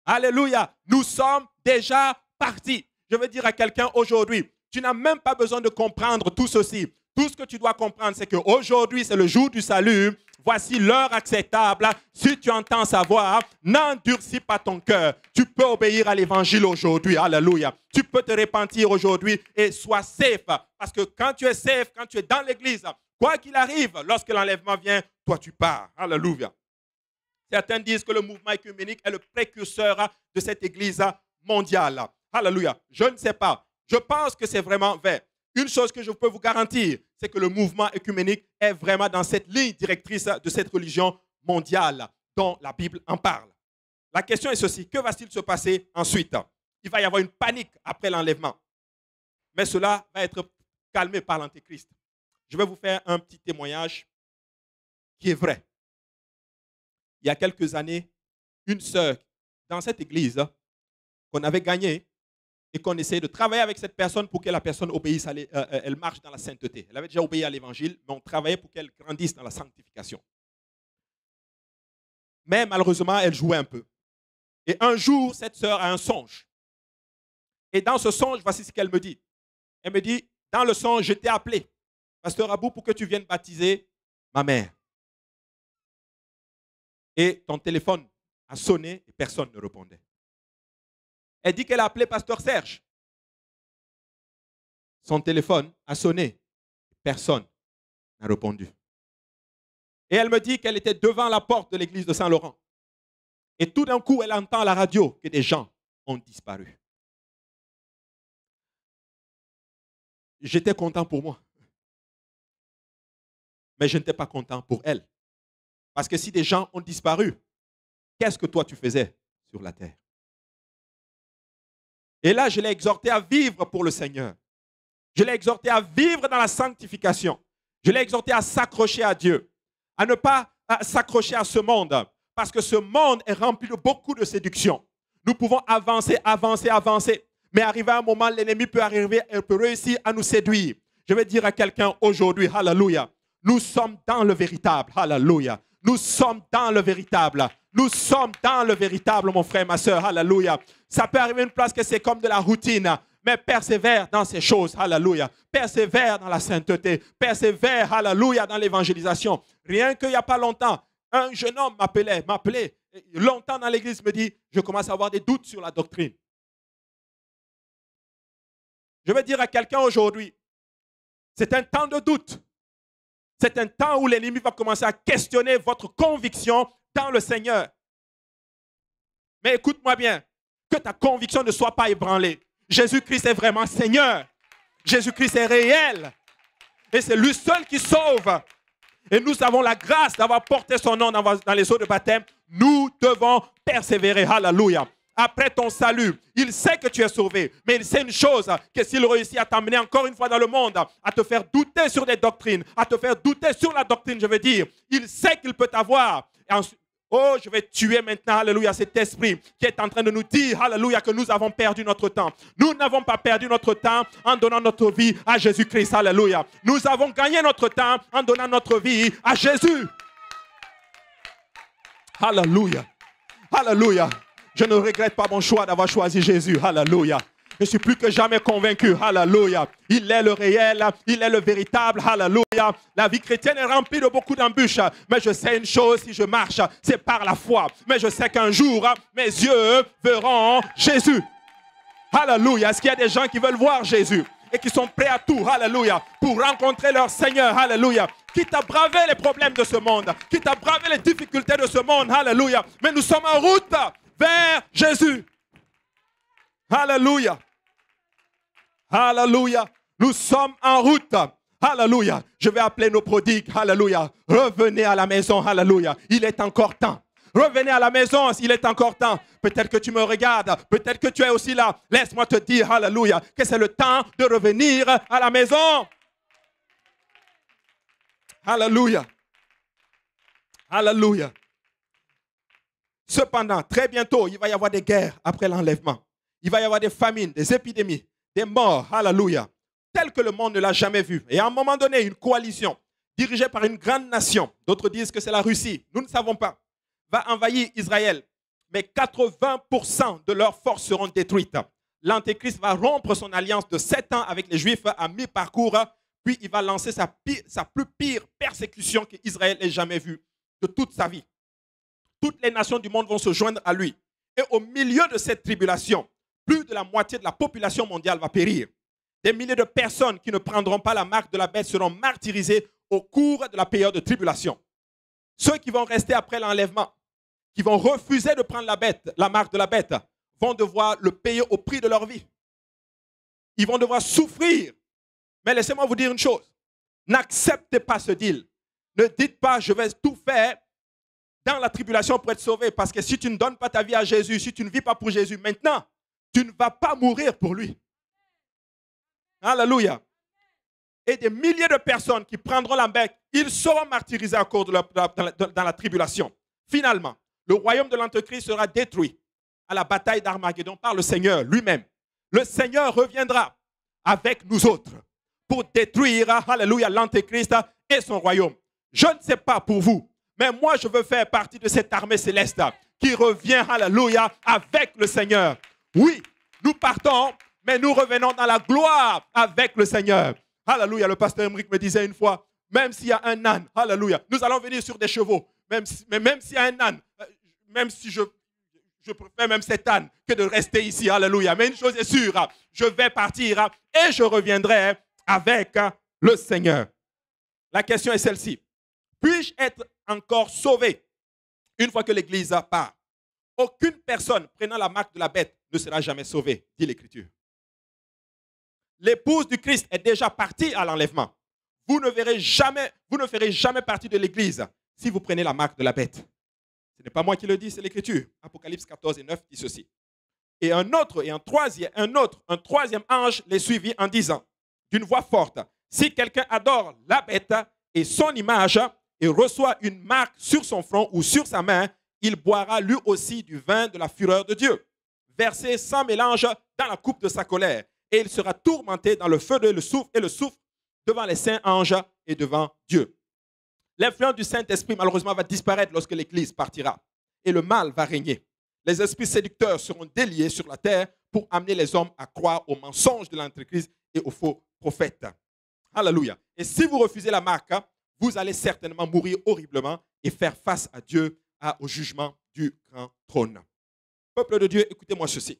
Alléluia, nous sommes déjà partis. Je veux dire à quelqu'un aujourd'hui, tu n'as même pas besoin de comprendre tout ceci. Tout ce que tu dois comprendre, c'est qu'aujourd'hui, c'est le jour du salut. Voici l'heure acceptable. Si tu entends sa voix, n'endurcis pas ton cœur. Tu peux obéir à l'évangile aujourd'hui. Alléluia. Tu peux te repentir aujourd'hui et sois safe. Parce que quand tu es safe, quand tu es dans l'église, quoi qu'il arrive, lorsque l'enlèvement vient, toi tu pars. Alléluia. Certains disent que le mouvement écuménique est le précurseur de cette église mondiale. Alléluia. Je ne sais pas. Je pense que c'est vraiment vrai. Une chose que je peux vous garantir, c'est que le mouvement œcuménique est vraiment dans cette ligne directrice de cette religion mondiale dont la Bible en parle. La question est ceci, que va-t-il se passer ensuite Il va y avoir une panique après l'enlèvement. Mais cela va être calmé par l'Antéchrist. Je vais vous faire un petit témoignage qui est vrai. Il y a quelques années, une sœur dans cette église hein, qu'on avait gagnée et qu'on essayait de travailler avec cette personne pour que la personne obéisse, euh, euh, elle marche dans la sainteté. Elle avait déjà obéi à l'évangile, mais on travaillait pour qu'elle grandisse dans la sanctification. Mais malheureusement, elle jouait un peu. Et un jour, cette sœur a un songe. Et dans ce songe, voici ce qu'elle me dit. Elle me dit, dans le songe, je t'ai appelé, pasteur Abou, pour que tu viennes baptiser ma mère. Et ton téléphone a sonné et personne ne répondait. Elle dit qu'elle a appelé Pasteur Serge. Son téléphone a sonné. Personne n'a répondu. Et elle me dit qu'elle était devant la porte de l'église de Saint-Laurent. Et tout d'un coup, elle entend à la radio que des gens ont disparu. J'étais content pour moi. Mais je n'étais pas content pour elle. Parce que si des gens ont disparu, qu'est-ce que toi tu faisais sur la terre et là, je l'ai exhorté à vivre pour le Seigneur. Je l'ai exhorté à vivre dans la sanctification. Je l'ai exhorté à s'accrocher à Dieu, à ne pas s'accrocher à ce monde, parce que ce monde est rempli de beaucoup de séductions. Nous pouvons avancer, avancer, avancer, mais arriver à un moment, l'ennemi peut arriver, et peut réussir à nous séduire. Je vais dire à quelqu'un aujourd'hui, hallelujah, nous sommes dans le véritable, hallelujah, nous sommes dans le véritable. Nous sommes dans le véritable, mon frère, ma soeur. Alléluia. Ça peut arriver une place que c'est comme de la routine. Mais persévère dans ces choses. Alléluia. Persévère dans la sainteté. Persévère, alléluia, dans l'évangélisation. Rien qu'il n'y a pas longtemps, un jeune homme m'appelait, m'appelait longtemps dans l'église, me dit, je commence à avoir des doutes sur la doctrine. Je vais dire à quelqu'un aujourd'hui, c'est un temps de doute. C'est un temps où l'ennemi va commencer à questionner votre conviction dans le Seigneur. Mais écoute-moi bien, que ta conviction ne soit pas ébranlée. Jésus-Christ est vraiment Seigneur. Jésus-Christ est réel. Et c'est lui seul qui sauve. Et nous avons la grâce d'avoir porté son nom dans les eaux de baptême. Nous devons persévérer. Hallelujah. Après ton salut, il sait que tu es sauvé, mais il sait une chose, que s'il réussit à t'amener encore une fois dans le monde, à te faire douter sur des doctrines, à te faire douter sur la doctrine, je veux dire, il sait qu'il peut t'avoir Oh, je vais tuer maintenant, alléluia, cet esprit qui est en train de nous dire, alléluia, que nous avons perdu notre temps. Nous n'avons pas perdu notre temps en donnant notre vie à Jésus-Christ, alléluia. Nous avons gagné notre temps en donnant notre vie à Jésus. Alléluia. Alléluia. Je ne regrette pas mon choix d'avoir choisi Jésus. Alléluia. Je suis plus que jamais convaincu. Hallelujah. Il est le réel, il est le véritable. Hallelujah. La vie chrétienne est remplie de beaucoup d'embûches. Mais je sais une chose, si je marche, c'est par la foi. Mais je sais qu'un jour, mes yeux verront Jésus. Hallelujah. Est-ce qu'il y a des gens qui veulent voir Jésus et qui sont prêts à tout, hallelujah, pour rencontrer leur Seigneur, hallelujah. Quitte à braver les problèmes de ce monde, quitte à braver les difficultés de ce monde, hallelujah. Mais nous sommes en route vers Jésus. Alléluia. Alléluia. Nous sommes en route. Alléluia. Je vais appeler nos prodigues. Alléluia. Revenez à la maison. hallelujah, Il est encore temps. Revenez à la maison, il est encore temps. Peut-être que tu me regardes, peut-être que tu es aussi là. Laisse-moi te dire, hallelujah, que c'est le temps de revenir à la maison. Alléluia. Alléluia. Cependant, très bientôt, il va y avoir des guerres après l'enlèvement. Il va y avoir des famines, des épidémies, des morts, alléluia, tel que le monde ne l'a jamais vu. Et à un moment donné, une coalition dirigée par une grande nation, d'autres disent que c'est la Russie, nous ne savons pas, va envahir Israël. Mais 80% de leurs forces seront détruites. L'Antéchrist va rompre son alliance de 7 ans avec les Juifs à mi-parcours, puis il va lancer sa, sa plus pire persécution qu'Israël ait jamais vue de toute sa vie. Toutes les nations du monde vont se joindre à lui. Et au milieu de cette tribulation, plus de la moitié de la population mondiale va périr. Des milliers de personnes qui ne prendront pas la marque de la bête seront martyrisées au cours de la période de tribulation. Ceux qui vont rester après l'enlèvement, qui vont refuser de prendre la bête, la marque de la bête, vont devoir le payer au prix de leur vie. Ils vont devoir souffrir. Mais laissez-moi vous dire une chose. N'acceptez pas ce deal. Ne dites pas, je vais tout faire dans la tribulation pour être sauvé. Parce que si tu ne donnes pas ta vie à Jésus, si tu ne vis pas pour Jésus maintenant, tu ne vas pas mourir pour lui. Alléluia. Et des milliers de personnes qui prendront la bec, ils seront martyrisés à cause de la, tribulation. Finalement, le royaume de l'Antéchrist sera détruit à la bataille d'Armageddon par le Seigneur lui-même. Le Seigneur reviendra avec nous autres pour détruire, alléluia, l'Antéchrist et son royaume. Je ne sais pas pour vous, mais moi je veux faire partie de cette armée céleste qui revient, alléluia, avec le Seigneur. Oui, nous partons, mais nous revenons dans la gloire avec le Seigneur. Alléluia. Le pasteur Emmerich me disait une fois, même s'il y a un âne, alléluia, nous allons venir sur des chevaux. Même mais même s'il y a un âne, euh, même si je, je préfère même cet âne que de rester ici, alléluia. Mais une chose est sûre, je vais partir et je reviendrai avec le Seigneur. La question est celle-ci. Puis-je être encore sauvé une fois que l'Église part Aucune personne prenant la marque de la bête ne sera jamais sauvé, dit l'Écriture. L'épouse du Christ est déjà partie à l'enlèvement. Vous ne, verrez jamais, vous ne ferez jamais partie de l'Église si vous prenez la marque de la bête. Ce n'est pas moi qui le dis, c'est l'Écriture. Apocalypse 14 et 9 dit ceci. Et un autre, et un troisième, un autre, un troisième ange les suivit en disant, d'une voix forte, si quelqu'un adore la bête et son image et reçoit une marque sur son front ou sur sa main, il boira lui aussi du vin de la fureur de Dieu versé sans mélange dans la coupe de sa colère. Et il sera tourmenté dans le feu de le souffle et le souffle devant les saints anges et devant Dieu. L'influence du Saint-Esprit, malheureusement, va disparaître lorsque l'Église partira. Et le mal va régner. Les esprits séducteurs seront déliés sur la terre pour amener les hommes à croire aux mensonges de l'entreprise et aux faux prophètes. Alléluia. Et si vous refusez la marque, hein, vous allez certainement mourir horriblement et faire face à Dieu, au jugement du grand trône. Peuple de Dieu, écoutez-moi ceci.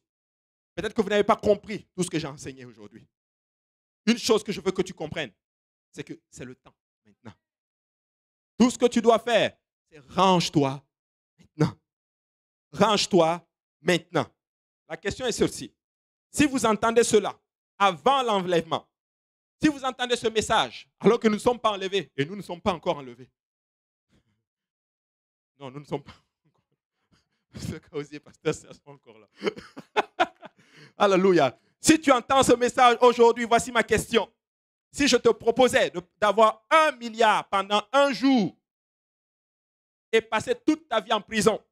Peut-être que vous n'avez pas compris tout ce que j'ai enseigné aujourd'hui. Une chose que je veux que tu comprennes, c'est que c'est le temps maintenant. Tout ce que tu dois faire, c'est range-toi maintenant. Range-toi maintenant. La question est celle-ci. Si vous entendez cela avant l'enlèvement, si vous entendez ce message alors que nous ne sommes pas enlevés, et nous ne sommes pas encore enlevés, non, nous ne sommes pas. (laughs) encore là. (laughs) Alléluia. Si tu entends ce message aujourd'hui, voici ma question. Si je te proposais d'avoir un milliard pendant un jour et passer toute ta vie en prison,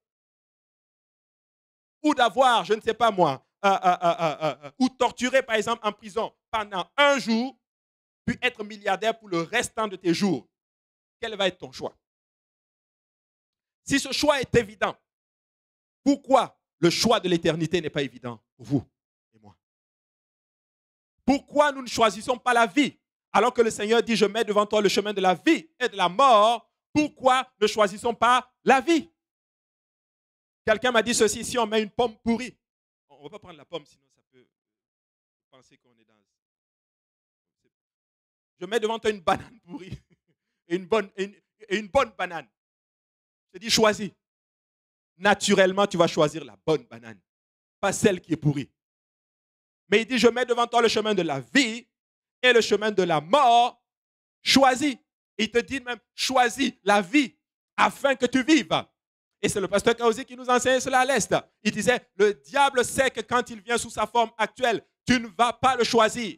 ou d'avoir, je ne sais pas moi, euh, euh, euh, ou torturer par exemple en prison pendant un jour, puis être milliardaire pour le restant de tes jours, quel va être ton choix Si ce choix est évident, pourquoi le choix de l'éternité n'est pas évident pour vous et moi Pourquoi nous ne choisissons pas la vie alors que le Seigneur dit, je mets devant toi le chemin de la vie et de la mort Pourquoi ne choisissons pas la vie Quelqu'un m'a dit ceci, si on met une pomme pourrie, on ne va pas prendre la pomme, sinon ça peut penser qu'on est dans... Je mets devant toi une banane pourrie (laughs) et une bonne, une, bonne banane. Je dis, choisis naturellement, tu vas choisir la bonne banane, pas celle qui est pourrie. Mais il dit, je mets devant toi le chemin de la vie et le chemin de la mort. Choisis. Il te dit même, choisis la vie afin que tu vives. Et c'est le pasteur Kaosi qui nous enseigne cela à l'Est. Il disait, le diable sait que quand il vient sous sa forme actuelle, tu ne vas pas le choisir.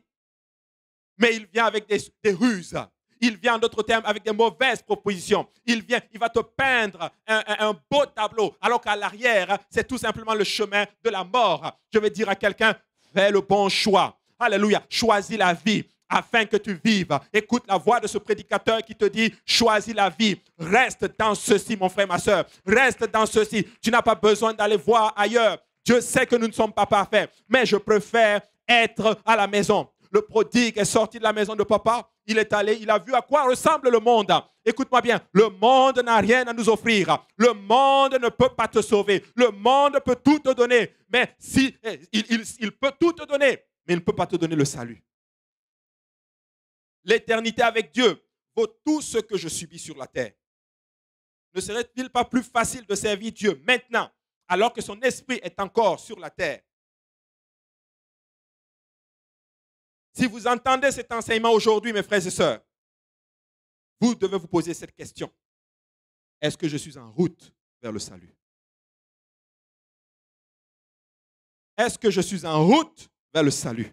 Mais il vient avec des, des ruses. Il vient, en d'autres termes, avec des mauvaises propositions. Il vient, il va te peindre un, beau tableau, alors qu'à l'arrière, c'est tout simplement le chemin de la mort. Je vais dire à quelqu'un, fais le bon choix. Alléluia. Choisis la vie afin que tu vives. Écoute la voix de ce prédicateur qui te dit, choisis la vie. Reste dans ceci, mon frère, ma soeur. Reste dans ceci. Tu n'as pas besoin d'aller voir ailleurs. Dieu sait que nous ne sommes pas parfaits, mais je préfère être à la maison. Le prodigue est sorti de la maison de papa. Il est allé, il a vu à quoi ressemble le monde. Écoute-moi bien, le monde n'a rien à nous offrir. Le monde ne peut pas te sauver. Le monde peut tout te donner. Mais si, eh, il, il peut tout te donner, mais il ne peut pas te donner le salut. L'éternité avec Dieu vaut tout ce que je subis sur la terre. Ne serait-il pas plus facile de servir Dieu maintenant, alors que son esprit est encore sur la terre Si vous entendez cet enseignement aujourd'hui, mes frères et sœurs, vous devez vous poser cette question. Est-ce que je suis en route vers le salut Est-ce que je suis en route vers le salut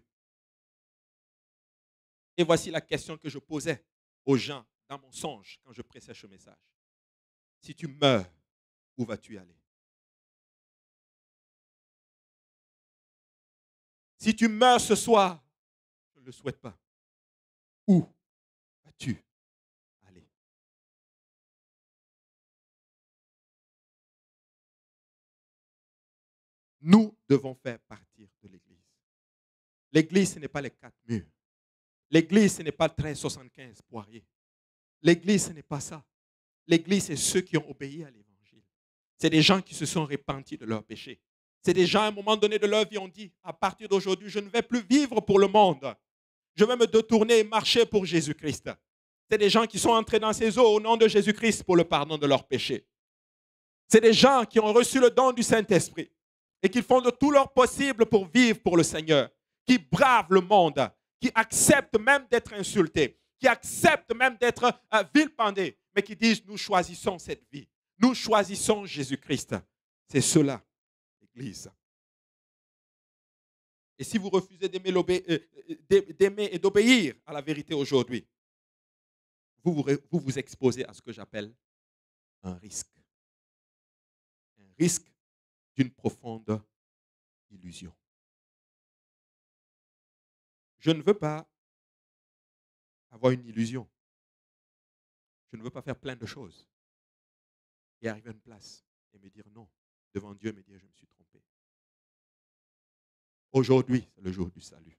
Et voici la question que je posais aux gens dans mon songe quand je prêchais ce message. Si tu meurs, où vas-tu aller Si tu meurs ce soir, le souhaite pas, où vas-tu aller Nous devons faire partir de l'Église. L'Église, ce n'est pas les quatre murs. L'Église, ce n'est pas le 1375 poirier. L'Église, ce n'est pas ça. L'Église, c'est ceux qui ont obéi à l'Évangile. C'est des gens qui se sont repentis de leurs péchés. C'est des gens, à un moment donné de leur vie, ont dit, à partir d'aujourd'hui, je ne vais plus vivre pour le monde je vais me détourner et marcher pour Jésus-Christ. C'est des gens qui sont entrés dans ces eaux au nom de Jésus-Christ pour le pardon de leurs péchés. C'est des gens qui ont reçu le don du Saint-Esprit et qui font de tout leur possible pour vivre pour le Seigneur, qui bravent le monde, qui acceptent même d'être insultés, qui acceptent même d'être euh, mais qui disent, nous choisissons cette vie, nous choisissons Jésus-Christ. C'est cela, l'Église. Et si vous refusez euh, euh, d'aimer et d'obéir à la vérité aujourd'hui, vous vous, exposez à ce que j'appelle un risque. Un risque d'une profonde illusion. Je ne veux pas avoir une illusion. Je ne veux pas faire plein de choses et arriver à une place et me dire non devant Dieu, me dire je me suis Aujourd'hui, c'est le jour du salut.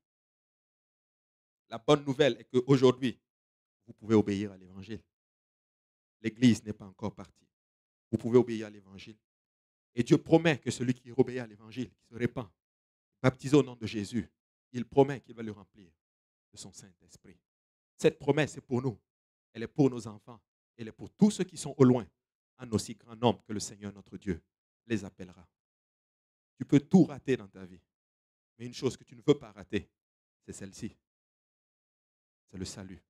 La bonne nouvelle est qu'aujourd'hui, vous pouvez obéir à l'évangile. L'église n'est pas encore partie. Vous pouvez obéir à l'évangile. Et Dieu promet que celui qui obéit à l'évangile, qui se répand, baptisé au nom de Jésus, il promet qu'il va le remplir de son Saint-Esprit. Cette promesse est pour nous. Elle est pour nos enfants. Elle est pour tous ceux qui sont au loin, en aussi grand nombre que le Seigneur notre Dieu les appellera. Tu peux tout rater dans ta vie une chose que tu ne veux pas rater, c'est celle-ci. C'est le salut.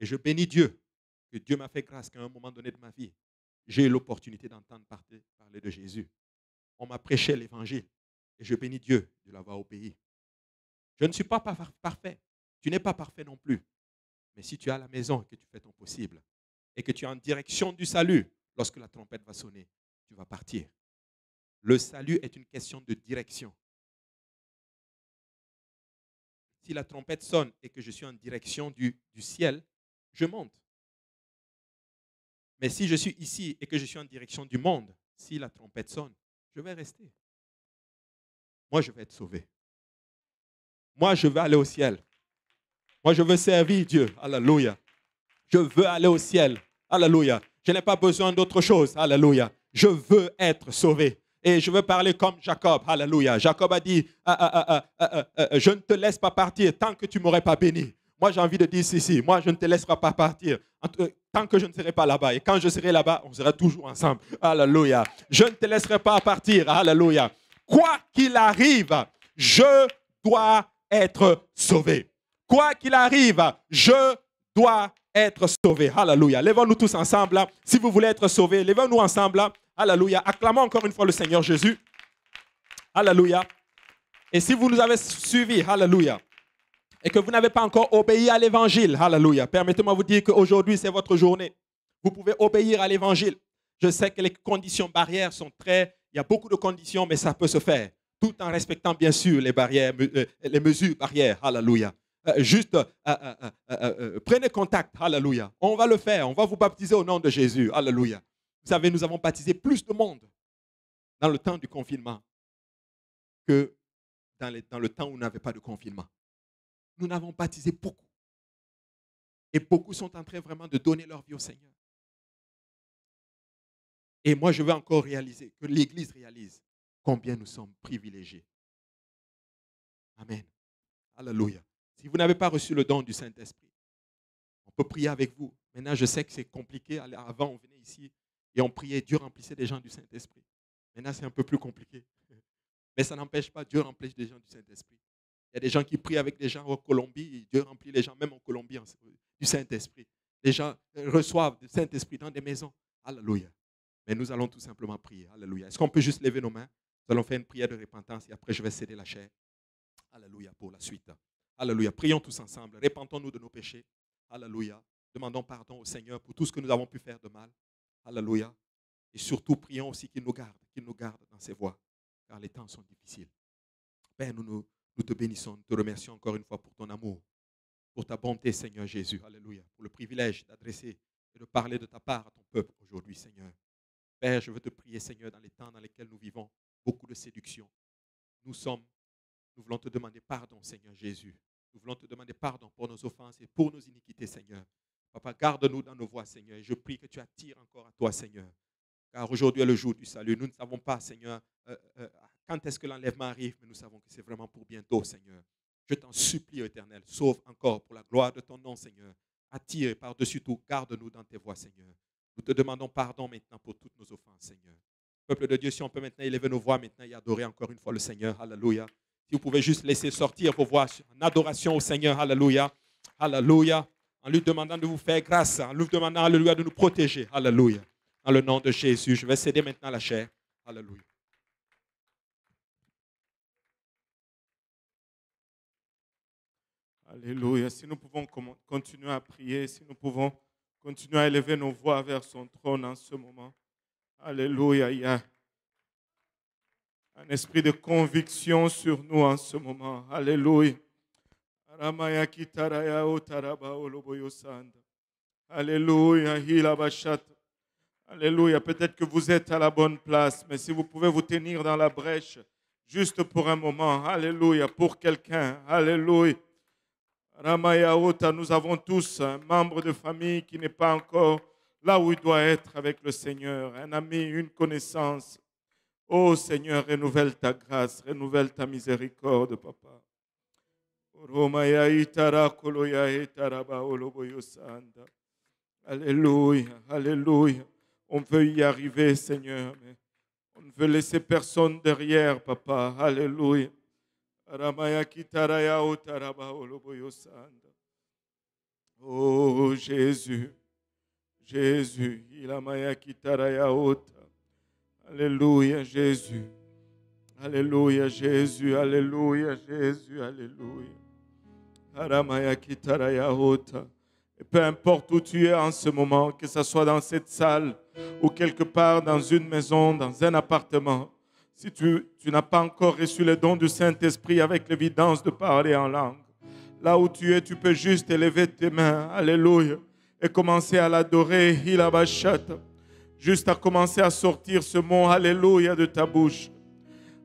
Et je bénis Dieu, que Dieu m'a fait grâce qu'à un moment donné de ma vie, j'ai eu l'opportunité d'entendre parler de Jésus. On m'a prêché l'évangile. Et je bénis Dieu de l'avoir obéi. Je ne suis pas parfait. Tu n'es pas parfait non plus. Mais si tu as la maison et que tu fais ton possible, et que tu es en direction du salut, lorsque la trompette va sonner, tu vas partir. Le salut est une question de direction si la trompette sonne et que je suis en direction du, ciel, je monte. Mais si je suis ici et que je suis en direction du monde, si la trompette sonne, je vais rester. Moi, je vais être sauvé. Moi, je veux aller au ciel. Moi, je veux servir Dieu. Alléluia. Je veux aller au ciel. Alléluia. Je n'ai pas besoin d'autre chose. Alléluia. Je veux être sauvé. Et je veux parler comme Jacob. Alléluia. Jacob a dit, euh, euh, euh, je ne te laisse pas partir tant que tu ne m'aurais pas béni. Moi, j'ai envie de dire si, moi, je ne te laisserai pas partir tant que je ne serai pas là-bas. Et quand je serai là-bas, on sera toujours ensemble. Alléluia. Je ne te laisserai pas partir. Alléluia. Quoi qu'il arrive, je dois être sauvé. Quoi qu'il arrive, je dois être sauvé. Alléluia. Lèvons-nous tous ensemble. Si vous voulez être sauvé, lèvons-nous ensemble. Alléluia. Acclamons encore une fois le Seigneur Jésus. Alléluia. Et si vous nous avez suivis, Alléluia, et que vous n'avez pas encore obéi à l'évangile, Alléluia, permettez-moi de vous dire qu'aujourd'hui, c'est votre journée. Vous pouvez obéir à l'évangile. Je sais que les conditions barrières sont très. Il y a beaucoup de conditions, mais ça peut se faire, tout en respectant bien sûr les barrières, euh, euh, les mesures barrières. Alléluia. Euh, juste prenez contact. Alléluia. On va le faire. On va vous baptiser au nom de Jésus. Alléluia. Vous savez, nous avons baptisé plus de monde dans le temps du confinement que dans, le temps où on n'avait pas de confinement. Nous n'avons baptisé beaucoup. Et beaucoup sont en train vraiment de donner leur vie au Seigneur. Et moi, je veux encore réaliser, que l'Église réalise combien nous sommes privilégiés. Amen. Alléluia. Si vous n'avez pas reçu le don du Saint-Esprit, on peut prier avec vous. Maintenant, je sais que c'est compliqué. Avant, on venait ici, et on priait, Dieu remplissait les gens du Saint-Esprit. Maintenant, c'est un peu plus compliqué. (laughs) Mais ça n'empêche pas, Dieu remplit des gens du Saint-Esprit. Il y a des gens qui prient avec des gens en Colombie, Dieu remplit les gens, même en Colombie, du Saint-Esprit. Les gens reçoivent du Saint-Esprit dans des maisons. Alléluia. Mais nous allons tout simplement prier. Alléluia. Est-ce qu'on peut juste lever nos mains Nous allons faire une prière de repentance et après je vais céder la chair. Alléluia pour la suite. Alléluia. Prions tous ensemble. Répentons-nous de nos péchés. Alléluia. Demandons pardon au Seigneur pour tout ce que nous avons pu faire de mal. Alléluia. Et surtout, prions aussi qu'il nous garde, qu'il nous garde dans ses voies, car les temps sont difficiles. Père, nous, nous, nous te bénissons, nous te remercions encore une fois pour ton amour, pour ta bonté, Seigneur Jésus. Alléluia. Pour le privilège d'adresser et de parler de ta part à ton peuple aujourd'hui, Seigneur. Père, je veux te prier, Seigneur, dans les temps dans lesquels nous vivons, beaucoup de séduction. Nous sommes, nous voulons te demander pardon, Seigneur Jésus. Nous voulons te demander pardon pour nos offenses et pour nos iniquités, Seigneur. Papa, garde-nous dans nos voies, Seigneur. Et je prie que tu attires encore à toi, Seigneur. Car aujourd'hui est le jour du salut. Nous ne savons pas, Seigneur, euh, euh, euh, quand est-ce que l'enlèvement arrive, mais nous savons que c'est vraiment pour bientôt, Seigneur. Je t'en supplie, éternel, sauve encore pour la gloire de ton nom, Seigneur. Attire et par-dessus tout, garde-nous dans tes voies, Seigneur. Nous te demandons pardon maintenant pour toutes nos offenses, Seigneur. Peuple de Dieu, si on peut maintenant élever nos voix maintenant et adorer encore une fois le Seigneur, Alléluia. Si vous pouvez juste laisser sortir vos voix en adoration au Seigneur, Alléluia. Alléluia en lui demandant de vous faire grâce, en lui demandant, Alléluia, de nous protéger. Alléluia. Dans le nom de Jésus, je vais céder maintenant la chair. Alléluia. Alléluia. Si nous pouvons continuer à prier, si nous pouvons continuer à élever nos voix vers son trône en ce moment. Alléluia. y a un esprit de conviction sur nous en ce moment. Alléluia. Alléluia, Alléluia. Peut-être que vous êtes à la bonne place, mais si vous pouvez vous tenir dans la brèche, juste pour un moment, Alléluia, pour quelqu'un, Alléluia. nous avons tous un membre de famille qui n'est pas encore là où il doit être avec le Seigneur, un ami, une connaissance. Ô oh, Seigneur, renouvelle ta grâce, renouvelle ta miséricorde, papa. Roma ya itara ya olobo yosanda. Alléluia, alléluia. On veut y arriver, Seigneur, on ne veut laisser personne derrière, Papa. Alléluia. Ramaya kitaraya otaraba olobo yosanda. Oh Jésus, Jésus, il a kitaraya ota. Alléluia Jésus, Alléluia Jésus, Alléluia Jésus, Alléluia. Et peu importe où tu es en ce moment, que ce soit dans cette salle ou quelque part dans une maison, dans un appartement, si tu, n'as pas encore reçu le don du Saint-Esprit avec l'évidence de parler en langue, là où tu es, tu peux juste élever tes mains, alléluia, et commencer à l'adorer, hilabashat, Juste à commencer à sortir ce mot, alléluia, de ta bouche.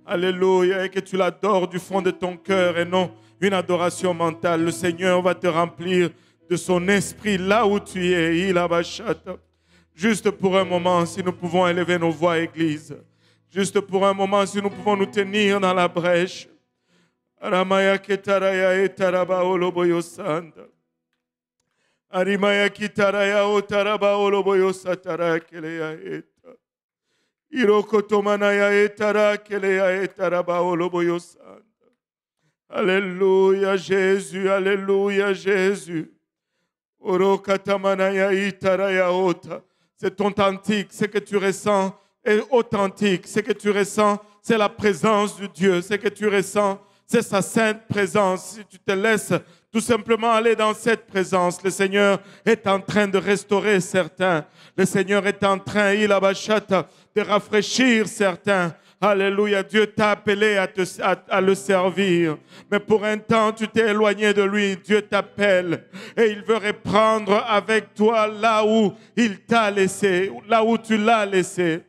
Alléluia, et que tu l'adores du fond de ton cœur et non une adoration mentale. Le Seigneur va te remplir de son esprit là où tu es. Il Juste pour un moment, si nous pouvons élever nos voix, Église. Juste pour un moment, si nous pouvons nous tenir dans la brèche. Aramaya ketaraya etaraba oloboyosanda. Arimaya kitaraya otaraba oloboyosatara keleya eta. Irokotomanaya ya e etara keleya etaraba oloboyosanda. Alléluia Jésus, Alléluia Jésus. C'est authentique, ce que tu ressens est authentique. Ce que tu ressens, c'est la présence de Dieu. Ce que tu ressens, c'est sa sainte présence. Si tu te laisses tout simplement aller dans cette présence, le Seigneur est en train de restaurer certains. Le Seigneur est en train, il abachate, de rafraîchir certains. Alléluia, Dieu t'a appelé à, le servir. Mais pour un temps, tu t'es éloigné de lui. Dieu t'appelle et il veut reprendre avec toi là où il t'a laissé, là où tu l'as laissé.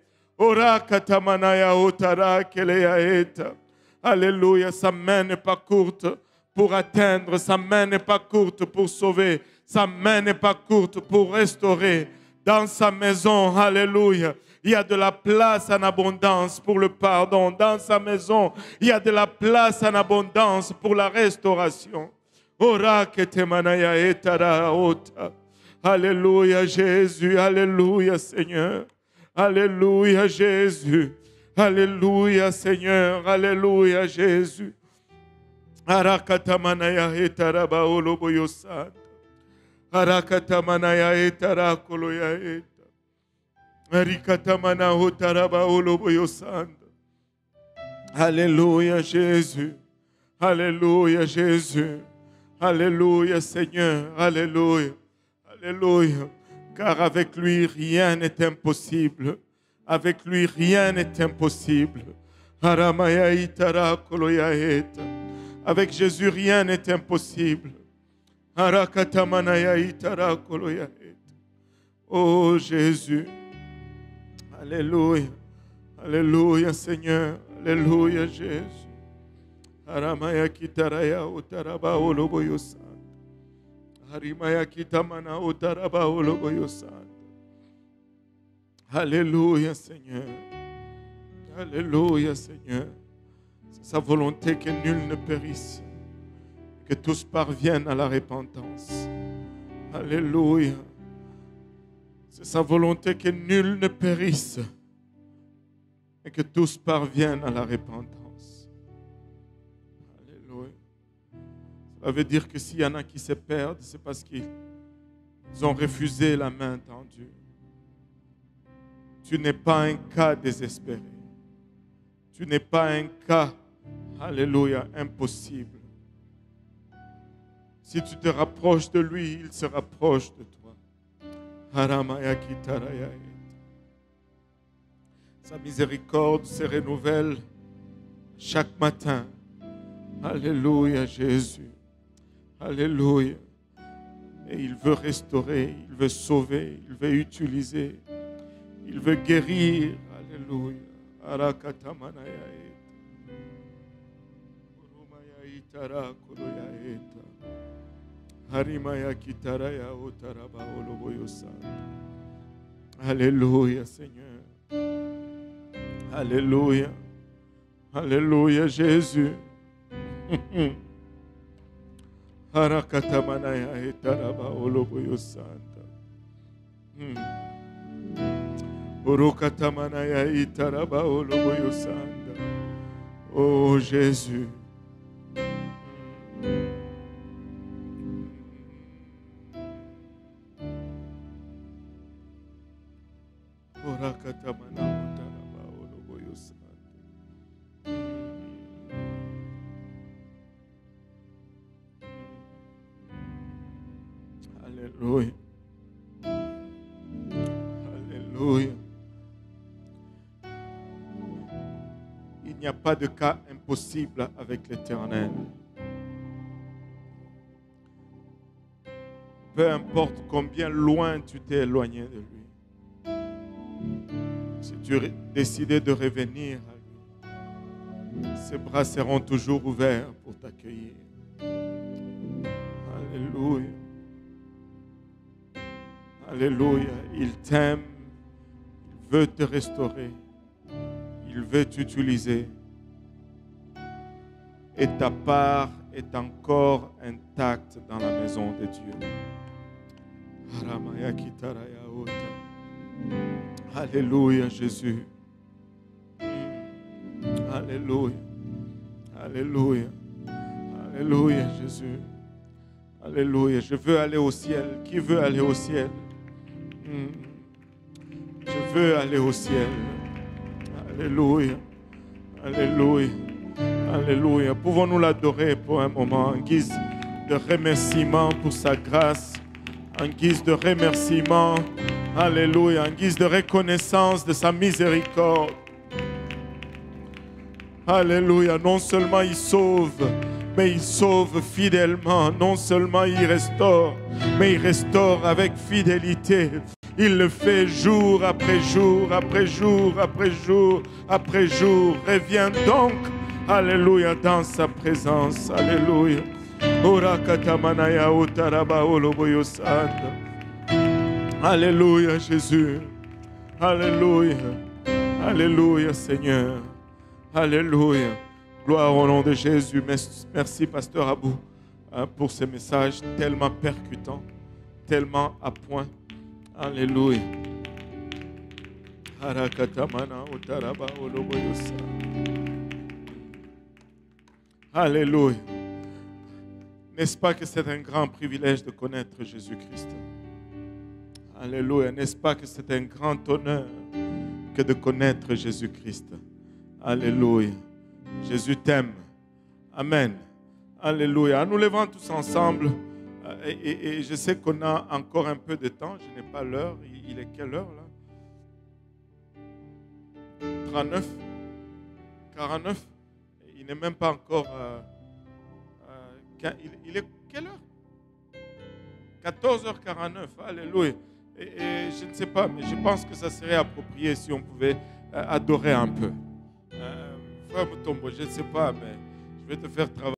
Alléluia, sa main n'est pas courte pour atteindre, sa main n'est pas courte pour sauver, sa main n'est pas courte pour restaurer dans sa maison. Alléluia. Il y a de la place en abondance pour le pardon dans sa maison. Il y a de la place en abondance pour la restauration. E Alléluia Jésus, Alléluia Seigneur, Alléluia Jésus, Alléluia Seigneur, Alléluia Jésus. Alléluia Jésus. Alléluia Jésus. Alléluia Seigneur. Alléluia. Alléluia. Car avec lui, rien n'est impossible. Avec lui, rien n'est impossible. Avec Jésus, rien n'est impossible. Oh Jésus. Alléluia. Alléluia, Seigneur. Alléluia, Jésus. kitaraya Alléluia, Seigneur. Alléluia, Seigneur. C'est sa volonté que nul ne périsse, que tous parviennent à la repentance. Alléluia. C'est sa volonté que nul ne périsse et que tous parviennent à la repentance. Alléluia. Cela veut dire que s'il y en a qui se perdent, c'est parce qu'ils ont refusé la main tendue. Tu n'es pas un cas désespéré. Tu n'es pas un cas, alléluia, impossible. Si tu te rapproches de lui, il se rapproche de toi. Sa miséricorde se renouvelle chaque matin. Alléluia Jésus. Alléluia. Et il veut restaurer, il veut sauver, il veut utiliser, il veut guérir. Alléluia. Alléluia Harimaya Kitaraya Otaraba Alléluia, Seigneur. Alléluia. Alléluia, Jésus. (laughs) Harakatamanaya Etaraba Oloboyo Santa. Orokatamanaya hmm. Itaraba Oloboyo Oh Jésus. de cas impossible avec l'Éternel. Peu importe combien loin tu t'es éloigné de lui, si tu décidais de revenir à lui, ses bras seront toujours ouverts pour t'accueillir. Alléluia. Alléluia. Il t'aime. Il veut te restaurer. Il veut t'utiliser et ta part est encore intacte dans la maison de Dieu. Alléluia Jésus. Alléluia. Alléluia. Alléluia Jésus. Alléluia. Je veux aller au ciel. Qui veut aller au ciel? Hmm. Je veux aller au ciel. Alléluia. Alléluia. Alléluia. Pouvons-nous l'adorer pour un moment en guise de remerciement pour sa grâce, en guise de remerciement, Alléluia, en guise de reconnaissance de sa miséricorde. Alléluia, non seulement il sauve, mais il sauve fidèlement, non seulement il restaure, mais il restaure avec fidélité. Il le fait jour après jour, après jour, après jour, après jour. Reviens donc Alléluia, dans sa présence. Alléluia. Alléluia, Jésus. Alléluia. Alléluia, Seigneur. Alléluia. Gloire au nom de Jésus. Merci, Pasteur Abou, hein, pour ces messages tellement percutants, tellement à point. Alléluia. Harakatamana, Alléluia. N'est-ce pas que c'est un grand privilège de connaître Jésus-Christ Alléluia. N'est-ce pas que c'est un grand honneur que de connaître Jésus-Christ Alléluia. Jésus t'aime. Amen. Alléluia. Nous levons tous ensemble. Euh, et, je sais qu'on a encore un peu de temps. Je n'ai pas l'heure. Il, il est quelle heure là 39 49 il n'est même pas encore. Euh, euh, il, est quelle heure 14h49, alléluia. Et, je ne sais pas, mais je pense que ça serait approprié si on pouvait euh, adorer un peu. frère Moutombo, je ne sais pas, mais je vais te faire travailler.